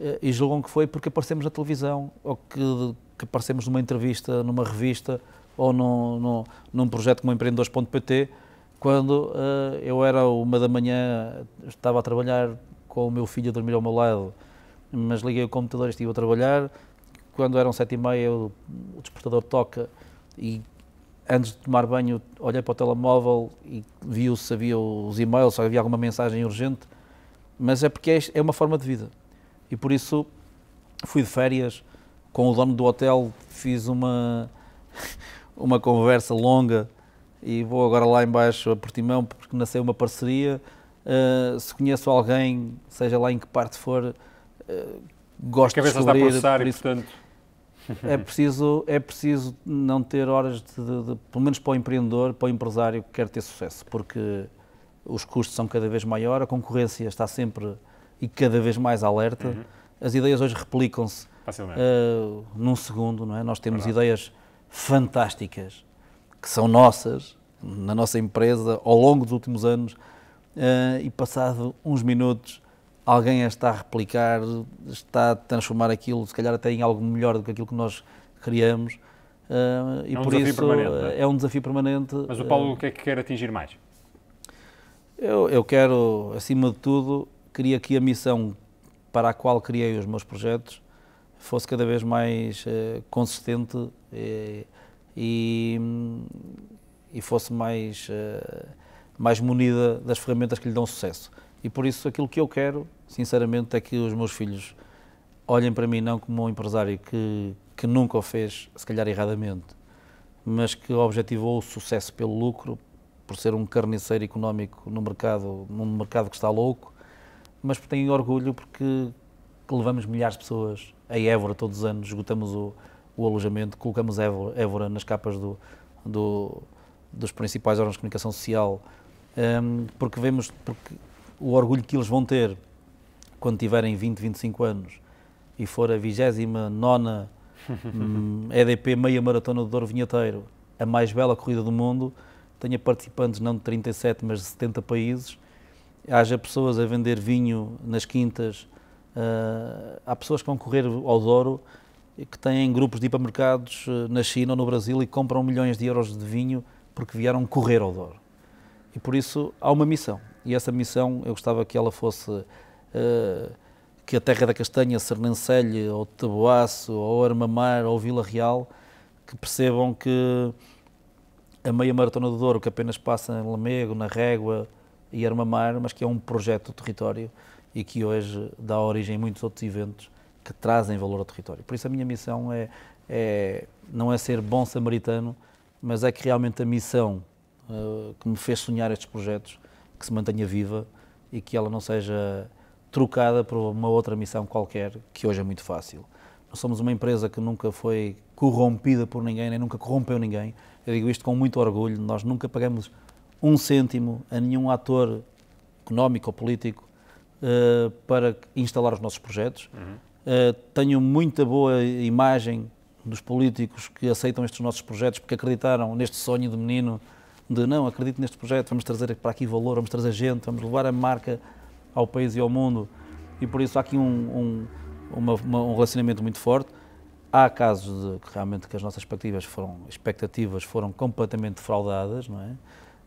eh, e julgam que foi porque aparecemos na televisão ou que, que aparecemos numa entrevista, numa revista ou num, num, num projeto como empreendedores.pt. Quando uh, eu era uma da manhã, estava a trabalhar com o meu filho a dormir ao meu lado, mas liguei o computador e estive a trabalhar. Quando eram sete e meia, o despertador toca e antes de tomar banho, olhei para o telemóvel e vi se havia os e-mails, se havia alguma mensagem urgente, mas é porque é, é uma forma de vida. E por isso fui de férias com o dono do hotel, fiz uma, uma conversa longa e vou agora lá embaixo a Portimão porque nasceu uma parceria. Uh, se conheço alguém, seja lá em que parte for, uh, gosto a cabeça Está a processar por isso, e, portanto é preciso, é preciso não ter horas, de, de, de, pelo menos para o empreendedor, para o empresário que quer ter sucesso, porque os custos são cada vez maior, a concorrência está sempre e cada vez mais alerta, uhum. as ideias hoje replicam-se uh, num segundo, não é? Nós temos Verdade. ideias fantásticas que são nossas, na nossa empresa, ao longo dos últimos anos, uh, e passado uns minutos alguém a está a replicar, está a transformar aquilo, se calhar até em algo melhor do que aquilo que nós criamos. Uh, e é um por isso é? é um desafio permanente. Mas o Paulo, eh, o que é que quer atingir mais? Eu, eu quero, acima de tudo, queria que a missão para a qual criei os meus projetos fosse cada vez mais uh, consistente e, e, e, fosse mais, uh, mais munida das ferramentas que lhe dão sucesso. E por isso aquilo que eu quero, sinceramente, é que os meus filhos olhem para mim não como um empresário que, que nunca o fez, se calhar erradamente, mas que objetivou o sucesso pelo lucro, por ser um carniceiro económico no mercado, num mercado que está louco, mas porque tenho orgulho porque levamos milhares de pessoas a Évora todos os anos, esgotamos o, o alojamento, colocamos Évora, Évora nas capas do, do, dos principais órgãos de comunicação social, um, porque vemos, porque o orgulho que eles vão ter quando tiverem 20, 25 anos e for a 29 hum, EDP Meia Maratona do Douro Vinheteiro, a mais bela corrida do mundo, tenha participantes não de 37, mas de 70 países, haja pessoas a vender vinho nas quintas, uh, há pessoas que vão correr ao Douro que têm grupos de hipermercados ah, na China ou no Brasil e compram milhões de euros de vinho porque vieram correr ao Douro. E por isso há uma missão. E essa missão, eu gostava que ela fosse uh, que a Terra da Castanha, Sernancelho, ou Taboaço, ou Armamar, ou Vila Real, que percebam que a meia maratona do Douro, que apenas passa em Lamego, na Régua e Armamar, mas que é um projeto do território e que hoje dá origem a muitos outros eventos que trazem valor ao território. Por isso a minha missão é, é não é ser bom samaritano, mas é que realmente a missão uh, que me fez sonhar estes projetos que se mantenha viva e que ela não seja trocada por uma outra missão qualquer, que hoje é muito fácil. Nós somos uma empresa que nunca foi corrompida por ninguém, nem nunca corrompeu ninguém. Eu digo isto com muito orgulho. Nós nunca pagamos um cêntimo a nenhum ator económico ou político uh, para instalar os nossos projetos. Uhum. Uh, tenho muita boa imagem dos políticos que aceitam estes nossos projetos porque acreditaram neste sonho de menino de não, acredito neste projeto, vamos trazer para aqui valor, vamos trazer gente, vamos levar a marca ao país e ao mundo. E por isso há aqui um, um, uma, uma, um relacionamento muito forte. Há casos de que realmente que as nossas expectativas foram, expectativas foram completamente fraudadas, não é?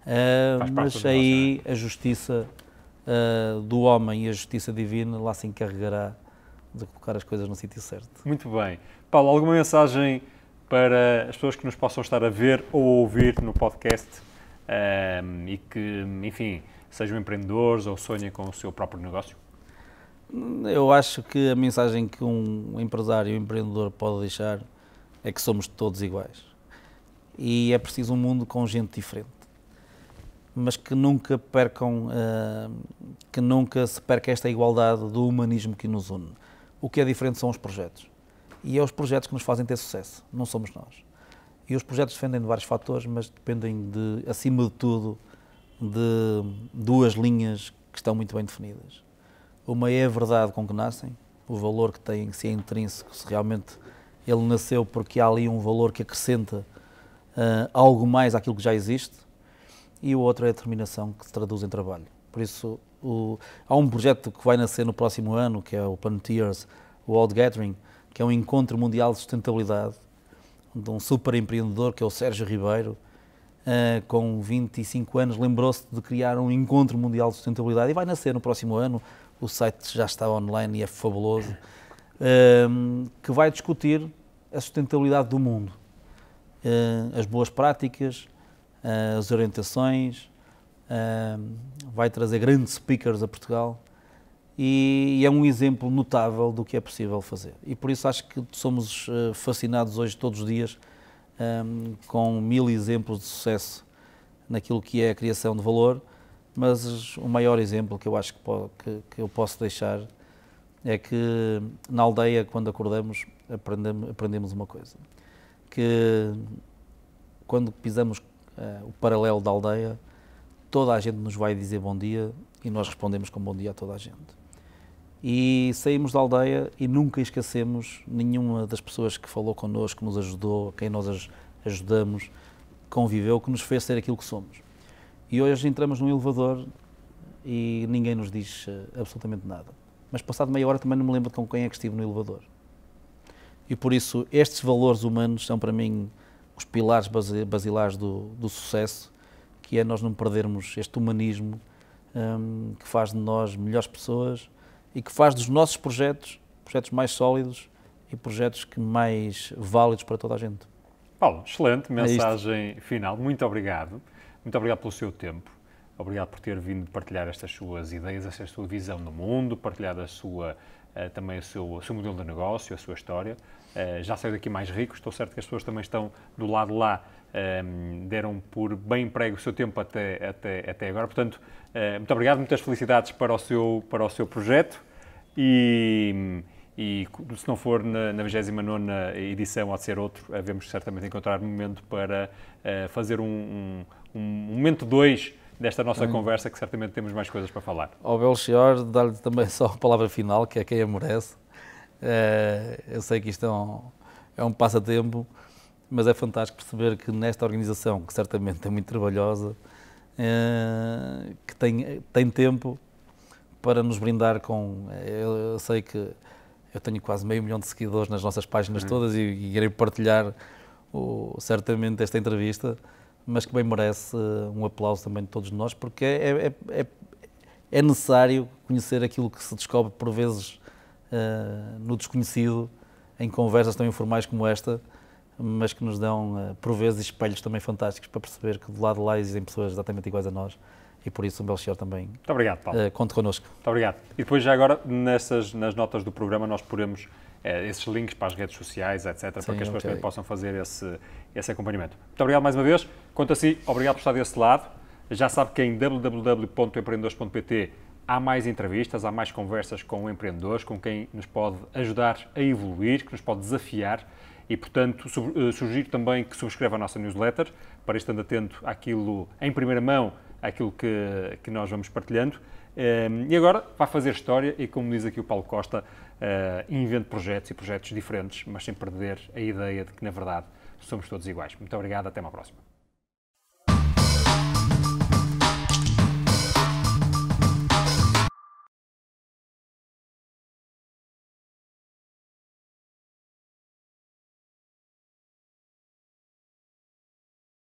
Uh, mas aí é? a justiça uh, do homem e a justiça divina lá se encarregará de colocar as coisas no sítio certo. Muito bem. Paulo, alguma mensagem para as pessoas que nos possam estar a ver ou a ouvir no podcast um, ehm, e que, enfim, sejam empreendedores ou sonhem com o seu próprio negócio? Eu acho que a mensagem que um empresário e um empreendedor pode deixar é que somos todos iguais. E é preciso um mundo com gente diferente. Mas que nunca percam, uh, que nunca se perca esta igualdade do humanismo que nos une. O que é diferente são os projetos. E é os projetos que nos fazem ter sucesso, não somos nós. E os projetos dependem de vários fatores, mas dependem, de, acima de tudo, de duas linhas que estão muito bem definidas. Uma é a verdade com que nascem, o valor que têm, se é intrínseco, se realmente ele nasceu porque há ali um valor que acrescenta uh, algo mais àquilo que já existe, e o outro é a determinação que se traduz em trabalho. Por isso, o, há um projeto que vai nascer no próximo ano, que é o Planeteers World Gathering, que é um encontro mundial de sustentabilidade, de um super empreendedor que é o Sérgio Ribeiro, uh, com 25 anos, lembrou-se de criar um encontro mundial de sustentabilidade e vai nascer no próximo ano. O site já está online e é fabuloso. Eh, que vai discutir a sustentabilidade do mundo, uh, as boas práticas, as orientações, vai trazer grandes speakers a Portugal e, é um exemplo notável do que é possível fazer. E por isso acho que somos eh, fascinados hoje, todos os dias, ehm, com mil exemplos de sucesso naquilo que é a criação de valor, mas o maior exemplo que eu acho que, eu posso deixar é que na aldeia, quando acordamos, aprendemos, uma coisa: que quando pisamos eh, o paralelo da aldeia, toda a gente nos vai dizer bom dia e nós respondemos com bom dia a toda a gente e saímos da aldeia e nunca esquecemos nenhuma das pessoas que falou connosco, que nos ajudou, quem nós ajudamos, conviveu, que nos fez ser aquilo que somos. E hoje entramos num elevador e ninguém nos diz eh, absolutamente nada. Mas passado meia hora também não me lembro de com quem é que estive no elevador. E por isso estes valores humanos são para mim os pilares basilares do, do sucesso, que é nós não perdermos este humanismo hum, que faz de nós melhores pessoas, e que faz dos nossos projetos projetos mais sólidos e projetos que mais válidos para toda a gente. Paulo, excelente é mensagem é final. Muito obrigado. Muito obrigado pelo seu tempo. Obrigado por ter vindo partilhar estas suas ideias, esta sua visão do mundo, partilhar a sua, eh, também o seu, o seu modelo de negócio, a sua história. Eh, já saiu daqui mais rico, estou certo que as pessoas também estão do lado lá um, deram por bem emprego o seu tempo até, até, até agora. Portanto, uh, muito obrigado, muitas felicidades para o seu, para o seu projeto e, e se não for na, na 29 edição, há de ser outro, havemos certamente encontrar um momento para uh, fazer um, um, um momento 2 desta nossa hum. conversa, que certamente temos mais coisas para falar. Ao Belchior, dar-lhe também só a palavra final, que é quem a merece. Uh, eh, eu sei que isto é um, é um passatempo mas é fantástico perceber que nesta organização, que certamente é muito trabalhosa, é, que tem, tem tempo para nos brindar com. Eh, eu, eu, sei que eu tenho quase meio milhão de seguidores nas nossas páginas uhum. todas e, e irei partilhar o, certamente esta entrevista, mas que bem merece eh, um aplauso também de todos nós, porque é, é, é, é necessário conhecer aquilo que se descobre por vezes uh, no desconhecido, em conversas tão informais como esta mas que nos dão, eh, por vezes, espelhos também fantásticos para perceber que do lado de lá existem pessoas exatamente iguais a nós e por isso o Belchior também. Muito obrigado, Paulo. Uh, conte connosco. Muito obrigado. E depois, já agora, nessas, nas notas do programa, nós poremos uh, eh, esses links para as redes sociais, etc., Sim, para que as pessoas okay. também possam fazer esse, esse acompanhamento. Muito obrigado mais uma vez. Quanto a si, obrigado por estar desse lado. Já sabe que em www.empreendedores.pt há mais entrevistas, há mais conversas com empreendedores, com quem nos pode ajudar a evoluir, que nos pode desafiar e, portanto, eh, sugiro também que subscreva a nossa newsletter para estando atento àquilo, em primeira mão, àquilo que, que nós vamos partilhando. Eh, e agora vai fazer história e, como diz aqui o Paulo Costa, eh, invente projetos e projetos diferentes, mas sem perder a ideia de que, na verdade, somos todos iguais. Muito obrigado, até uma próxima.